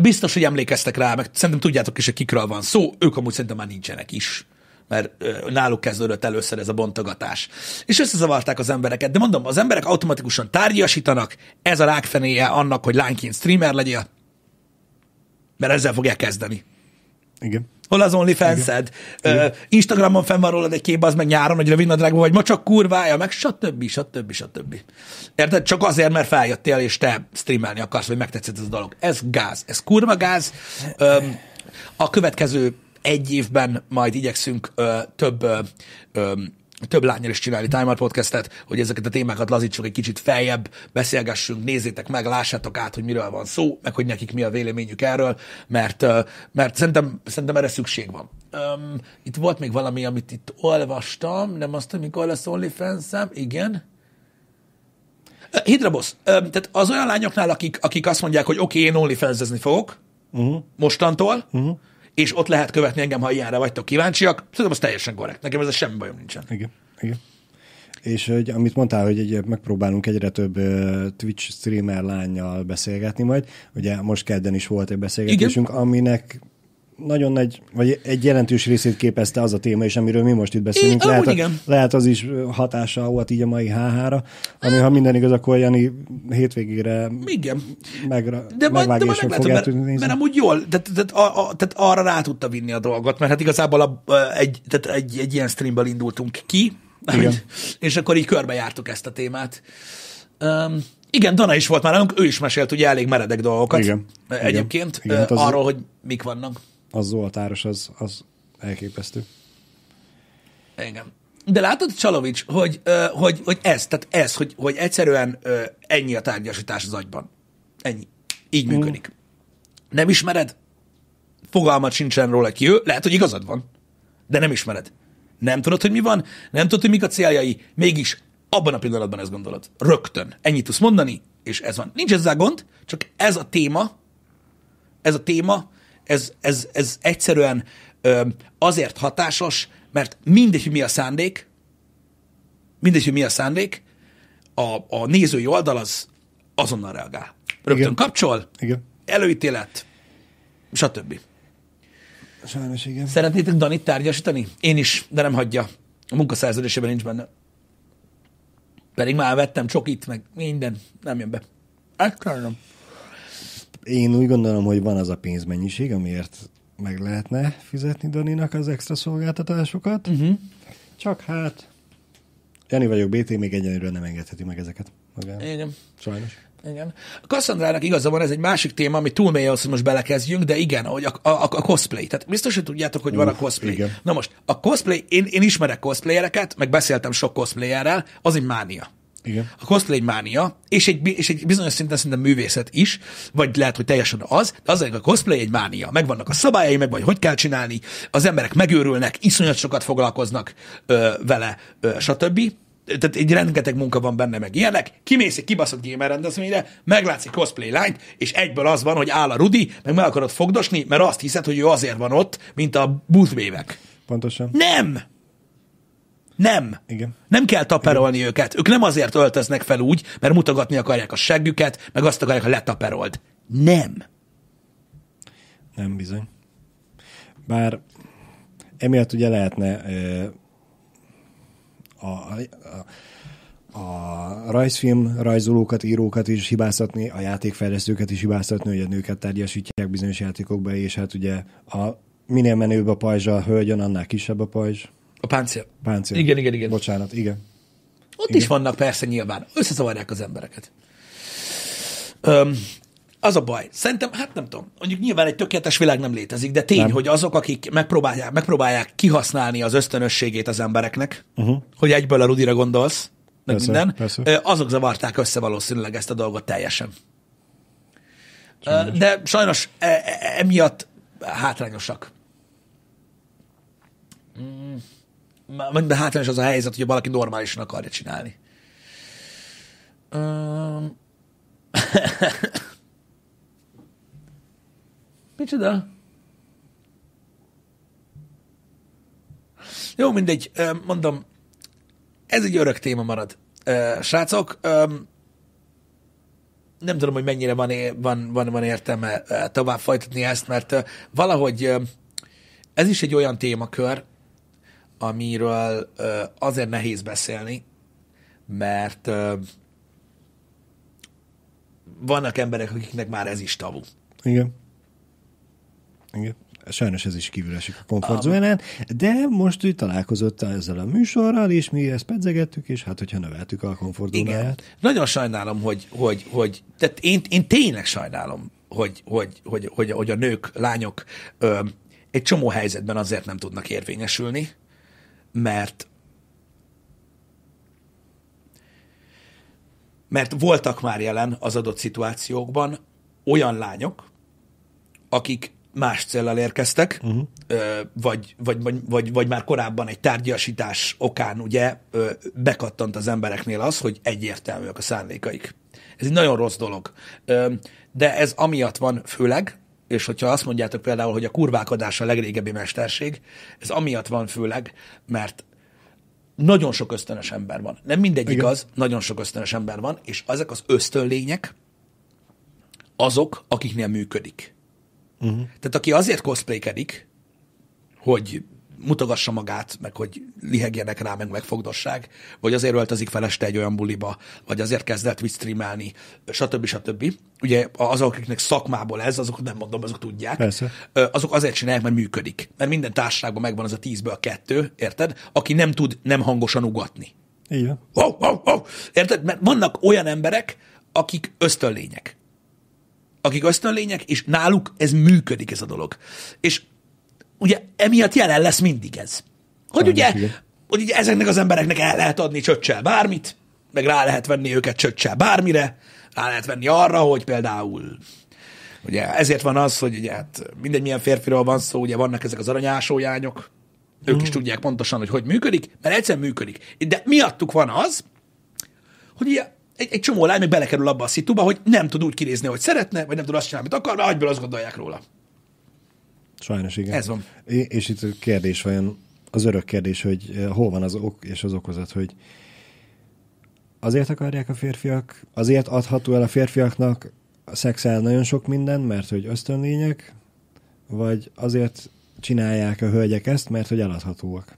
Biztos, hogy emlékeztek rá, meg szerintem tudjátok is, hogy kikről van szó, ők amúgy szerintem már nincsenek is mert náluk kezdődött először ez a bontogatás. És összezavarták az embereket, de mondom, az emberek automatikusan tárgyasítanak, ez a rákfenéje annak, hogy lányként streamer legyél, mert ezzel fogják kezdeni. Igen. Hol az onlyfans Uh, Instagramon fenn van rólad egy kép, az meg nyáron, hogy rövidnadrágban vagy, ma csak kurvája, meg stb. stb. stb. Érted? Csak azért, mert feljöttél, és te streamelni akarsz, vagy megtetszett ez a dolog. Ez gáz. Ez kurva gáz. Um, a következő egy évben majd igyekszünk ö, több ö, ö, több lányjal is csinálni Time Out et hogy ezeket a témákat lazítsuk egy kicsit feljebb, beszélgessünk, nézzétek meg, lássátok át, hogy miről van szó, meg hogy nekik mi a véleményük erről, mert, mert szerintem, szerintem erre szükség van. Um, itt volt még valami, amit itt olvastam, nem azt, mikor lesz OnlyFans-em, igen. Hidrabosz, tehát az olyan lányoknál, akik, akik azt mondják, hogy oké, okay, én onlyfans fogok, uh-huh. mostantól, uh-huh és ott lehet követni engem, ha ilyenre vagytok kíváncsiak. Szerintem az teljesen korrekt. Nekem ezzel semmi bajom nincsen. Igen, igen. És hogy, amit mondtál, hogy egy, megpróbálunk egyre több uh, Twitch streamer lányjal beszélgetni majd. Ugye most kedden is volt egy beszélgetésünk, Igen. aminek nagyon nagy, vagy egy jelentős részét képezte az a téma is, amiről mi most itt beszélünk. É, lehet, igen. lehet az is hatása volt így a mai HH-ra, ami ha minden igaz, akkor Jani hétvégére igen. Megra, de megvágja, de meg fog látom, mert, mert amúgy jól, tehát, tehát, a, a, tehát arra rá tudta vinni a dolgot, mert hát igazából a, egy, tehát egy, egy ilyen streamből indultunk ki, igen. és akkor így körbejártuk ezt a témát. Um, igen, Dana is volt már nálunk, ő is mesélt ugye elég meredek dolgokat Igen. egyébként Igen, hát az... arról, hogy mik vannak az Zoltáros, az, az elképesztő. Igen. De látod, Csalovics, hogy, hogy, hogy ez, tehát ez, hogy, hogy egyszerűen ennyi a tárgyasítás az agyban. Ennyi. Így működik. Mm. Nem ismered? Fogalmat sincsen róla ki ő. Lehet, hogy igazad van, de nem ismered. Nem tudod, hogy mi van, nem tudod, hogy mik a céljai, mégis abban a pillanatban ezt gondolod. Rögtön. Ennyit tudsz mondani, és ez van. Nincs ezzel gond, csak ez a téma, ez a téma ez, ez, ez egyszerűen ö, azért hatásos, mert mindegy, hogy mi a szándék, mindegy, hogy mi a szándék, a, a nézői oldal az azonnal reagál. Rögtön igen. kapcsol, igen. előítélet, stb. Sajnos igen. Szeretnétek Danit tárgyasítani? Én is, de nem hagyja. A munkaszerződésében nincs benne. Pedig már vettem csokit, meg minden, nem jön be. Hát, én úgy gondolom, hogy van az a pénzmennyiség, amiért meg lehetne fizetni Daninak az extra szolgáltatásokat, uh-huh. csak hát Jani vagyok, BT még egyenlőre nem engedheti meg ezeket magán. Igen. Sajnos. Igen. A Cassandrának igaza van, ez egy másik téma, ami túl mély, az, hogy most belekezdjünk, de igen, hogy a, a, a cosplay. Tehát biztos, hogy tudjátok, hogy uh, van a cosplay. Igen. Na most, a cosplay, én, én ismerek cosplayereket, meg beszéltem sok cosplayerrel, az egy mánia. Igen. A cosplay mánia, és egy, és egy bizonyos szinten szerintem művészet is, vagy lehet, hogy teljesen az, de az a cosplay egy mánia. Megvannak a szabályai, meg vagy hogy kell csinálni, az emberek megőrülnek, iszonyat sokat foglalkoznak ö, vele, ö, stb tehát egy rengeteg munka van benne, meg ilyenek, kimész egy kibaszott gamer rendezvényre, meglátsz egy cosplay lányt, és egyből az van, hogy áll a Rudi, meg meg akarod fogdosni, mert azt hiszed, hogy ő azért van ott, mint a boothbévek. Pontosan. Nem! Nem. Igen. Nem kell taperolni Igen. őket. Ők nem azért öltöznek fel úgy, mert mutogatni akarják a seggüket, meg azt akarják, hogy letaperold. Nem. Nem bizony. Bár emiatt ugye lehetne ö, a, a, a rajzfilm rajzolókat, írókat is hibáztatni, a játékfejlesztőket is hibáztatni, hogy a nőket tárgyasítják bizonyos játékokba, és hát ugye a minél menőbb a pajzsa a hölgyön, annál kisebb a pajzs. A páncél. Páncél. Igen, igen, igen. Bocsánat, igen. Ott igen. is vannak persze nyilván. Összezavarják az embereket. Öm, az a baj. Szerintem, hát nem tudom, mondjuk nyilván egy tökéletes világ nem létezik, de tény, nem. hogy azok, akik megpróbálják, megpróbálják kihasználni az ösztönösségét az embereknek, uh-huh. hogy egyből a Rudira gondolsz, meg persze, minden, persze. azok zavarták össze valószínűleg ezt a dolgot teljesen. Sajnos. De sajnos e, e, e, emiatt hátrányosak. Mm vagy hátrán is az a helyzet, hogy valaki normálisan akarja csinálni. Um... [laughs] Micsoda? Jó, mindegy, mondom, ez egy örök téma marad. Srácok, nem tudom, hogy mennyire van, van, van, van értelme tovább folytatni ezt, mert valahogy ez is egy olyan témakör, amiről azért nehéz beszélni, mert vannak emberek, akiknek már ez is tabu. Igen. Igen. Sajnos ez is kívül esik a komfortzónán, de most ő találkozott ezzel a műsorral, és mi ezt pedzegettük, és hát, hogyha növeltük a komfortzónáját. Nagyon sajnálom, hogy, hogy, hogy tehát én, én tényleg sajnálom, hogy, hogy, hogy, hogy, hogy a nők, lányok ö, egy csomó helyzetben azért nem tudnak érvényesülni, mert mert voltak már jelen az adott szituációkban olyan lányok, akik más célral érkeztek, uh-huh. vagy, vagy, vagy, vagy, vagy már korábban egy tárgyasítás okán ugye bekattant az embereknél az, hogy egyértelműek a szándékaik. Ez egy nagyon rossz dolog. De ez amiatt van főleg, és hogyha azt mondjátok például, hogy a kurvákodás a legrégebbi mesterség, ez amiatt van főleg, mert nagyon sok ösztönös ember van. Nem mindegy Igen. igaz, nagyon sok ösztönös ember van, és ezek az ösztönlények azok, akiknél működik. Uh-huh. Tehát aki azért cosplaykedik, hogy mutogassa magát, meg hogy lihegjenek rá, meg megfogdosság, vagy azért öltözik fel este egy olyan buliba, vagy azért kezdett Twitch streamelni, stb. stb. Ugye azok, akiknek szakmából ez, azok nem mondom, azok tudják. Persze. Azok azért csinálják, mert működik. Mert minden társaságban megvan az a tízből a kettő, érted? Aki nem tud nem hangosan ugatni. Igen. Wow, wow, wow. Érted? Mert vannak olyan emberek, akik ösztönlények. Akik ösztönlények, és náluk ez működik ez a dolog. És ugye emiatt jelen lesz mindig ez. Hogy ugye, hogy ugye ezeknek az embereknek el lehet adni csöccsel bármit, meg rá lehet venni őket csöccsel bármire, rá lehet venni arra, hogy például ugye ezért van az, hogy ugye hát mindegy milyen férfiról van szó, ugye vannak ezek az aranyásójányok, ők mm. is tudják pontosan, hogy hogy működik, mert egyszerűen működik. De miattuk van az, hogy ugye egy, egy csomó lány még belekerül abba a szituba, hogy nem tud úgy kinézni, hogy szeretne, vagy nem tud azt csinálni, amit akar, mert agyből azt gondolják róla. Sajnos igen. Ez van. É- és itt a kérdés vajon, az örök kérdés, hogy eh, hol van az ok és az okozat, hogy azért akarják a férfiak, azért adható el a férfiaknak a szexel nagyon sok minden, mert hogy ösztönlények, vagy azért csinálják a hölgyek ezt, mert hogy eladhatóak.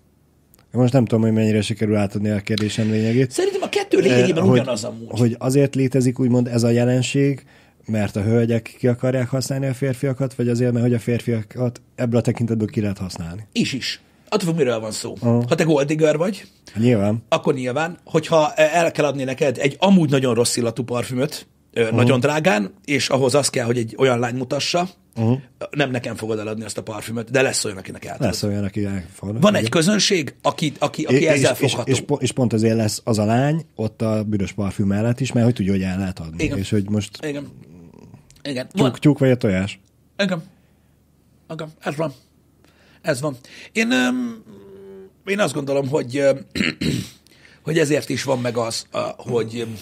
Most nem tudom, hogy mennyire sikerül átadni a kérdésem lényegét. Szerintem a kettő lényegében eh, hogy, ugyanaz amúgy. Hogy azért létezik úgymond ez a jelenség, mert a hölgyek ki akarják használni a férfiakat, vagy azért, mert hogy a férfiakat ebből a tekintetből ki lehet használni? Is is. Attól függ, miről van szó. Uh-huh. Ha te goldigger vagy, nyilván. akkor nyilván, hogyha el kell adni neked egy amúgy nagyon rossz illatú parfümöt, uh-huh. nagyon drágán, és ahhoz az kell, hogy egy olyan lány mutassa, uh-huh. nem nekem fogod eladni azt a parfümöt, de lesz olyan, akinek eladod. Lesz olyan, aki elfog. Van egy közönség, aki, aki, aki és, ezzel és, fogható. És, és, és pont azért lesz az a lány ott a büdös parfüm mellett is, mert hogy tudja, hogy el lehet adni. Igen. És hogy most Igen igen. Tyúk, van. tyúk vagy a tojás? Igen. Igen, ez van. Ez van. Én, öm, én azt gondolom, hogy, öm, [clears throat] hogy ezért is van meg az, a, hogy öm,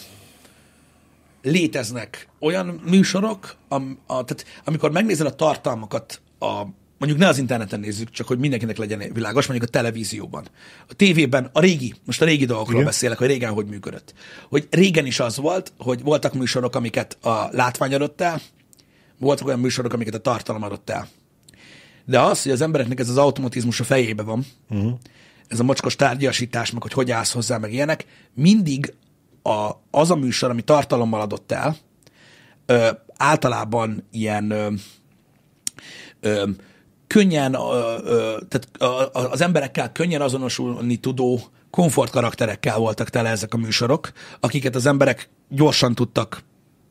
léteznek olyan műsorok, am, a, tehát amikor megnézed a tartalmakat a, mondjuk ne az interneten nézzük, csak hogy mindenkinek legyen világos, mondjuk a televízióban. A tévében a régi, most a régi dolgokról Igen. beszélek, hogy régen hogy működött. Hogy régen is az volt, hogy voltak műsorok, amiket a látvány adott el, voltak olyan műsorok, amiket a tartalom adott el. De az, hogy az embereknek ez az automatizmus a fejébe van, uh-huh. ez a mocskos tárgyasítás, meg hogy hogy állsz hozzá, meg ilyenek, mindig a, az a műsor, ami tartalommal adott el, ö, általában ilyen ö, ö, könnyen, ö, ö, tehát az emberekkel könnyen azonosulni tudó karakterekkel voltak tele ezek a műsorok, akiket az emberek gyorsan tudtak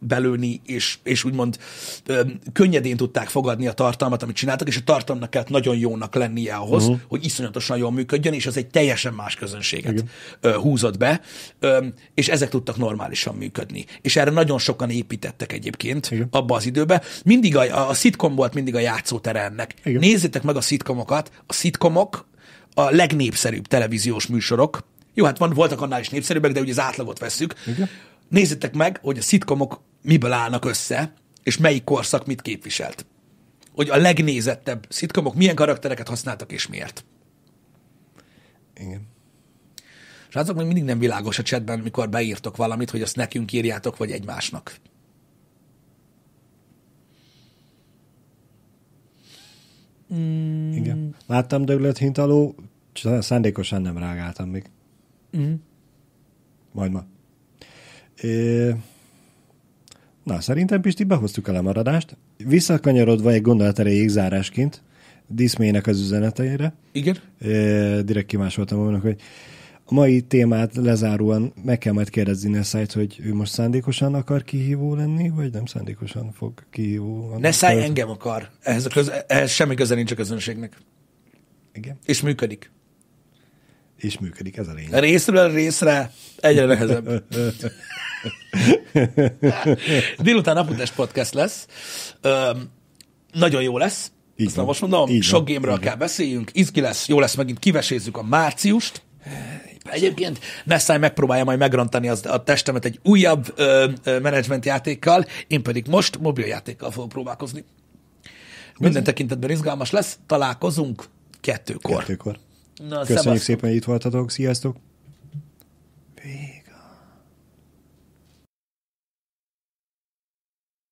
belőni, és, és úgymond öm, könnyedén tudták fogadni a tartalmat, amit csináltak, és a tartalomnak kellett nagyon jónak lennie ahhoz, uh-huh. hogy iszonyatosan jól működjön, és az egy teljesen más közönséget Igen. Ö, húzott be, öm, és ezek tudtak normálisan működni. És erre nagyon sokan építettek egyébként Igen. abba az időbe. Mindig a, a szitkom volt mindig a játszótere ennek. Igen. Nézzétek meg a szitkomokat. A szitkomok a legnépszerűbb televíziós műsorok. Jó, hát van, voltak annál is népszerűbbek, de ugye az átlagot veszük. Igen. Nézzétek meg, hogy a szitkomok miből állnak össze, és melyik korszak mit képviselt. Hogy a legnézettebb szitkomok milyen karaktereket használtak és miért. Igen. Srácok, még mindig nem világos a csetben, mikor beírtok valamit, hogy azt nekünk írjátok, vagy egymásnak. Mm. Igen. Hmm. Láttam Döglött Hintaló, szándékosan nem rágáltam még. Mm. Majd ma. É, Na, szerintem Pisti behoztuk a lemaradást. Visszakanyarodva egy gondolat erejéig zárásként, díszmélynek az üzeneteire. Igen. E, direkt kimásoltam volna, hogy a mai témát lezáróan meg kell majd kérdezni Nessájt, hogy ő most szándékosan akar kihívó lenni, vagy nem szándékosan fog kihívó. Nessáj engem akar. Ehhez, a köz, ehhez semmi köze nincs a közönségnek. Igen. És működik. És működik, ez a lényeg. Részről részre egyre nehezebb. [laughs] Délután naputás podcast lesz. Öm, nagyon jó lesz. Így Aztán van. most mondom, Így sok gémről kell beszéljünk, izgi lesz, jó lesz, megint kivesézzük a márciust. Egyébként Nessai megpróbálja majd megrontani az, a testemet egy újabb ö, ö, management játékkal, én pedig most mobiljátékkal fogok próbálkozni. Minden tekintetben izgalmas lesz, találkozunk kettőkor. kettőkor. Na, Köszönjük szépen, hogy itt voltatok, sziasztok!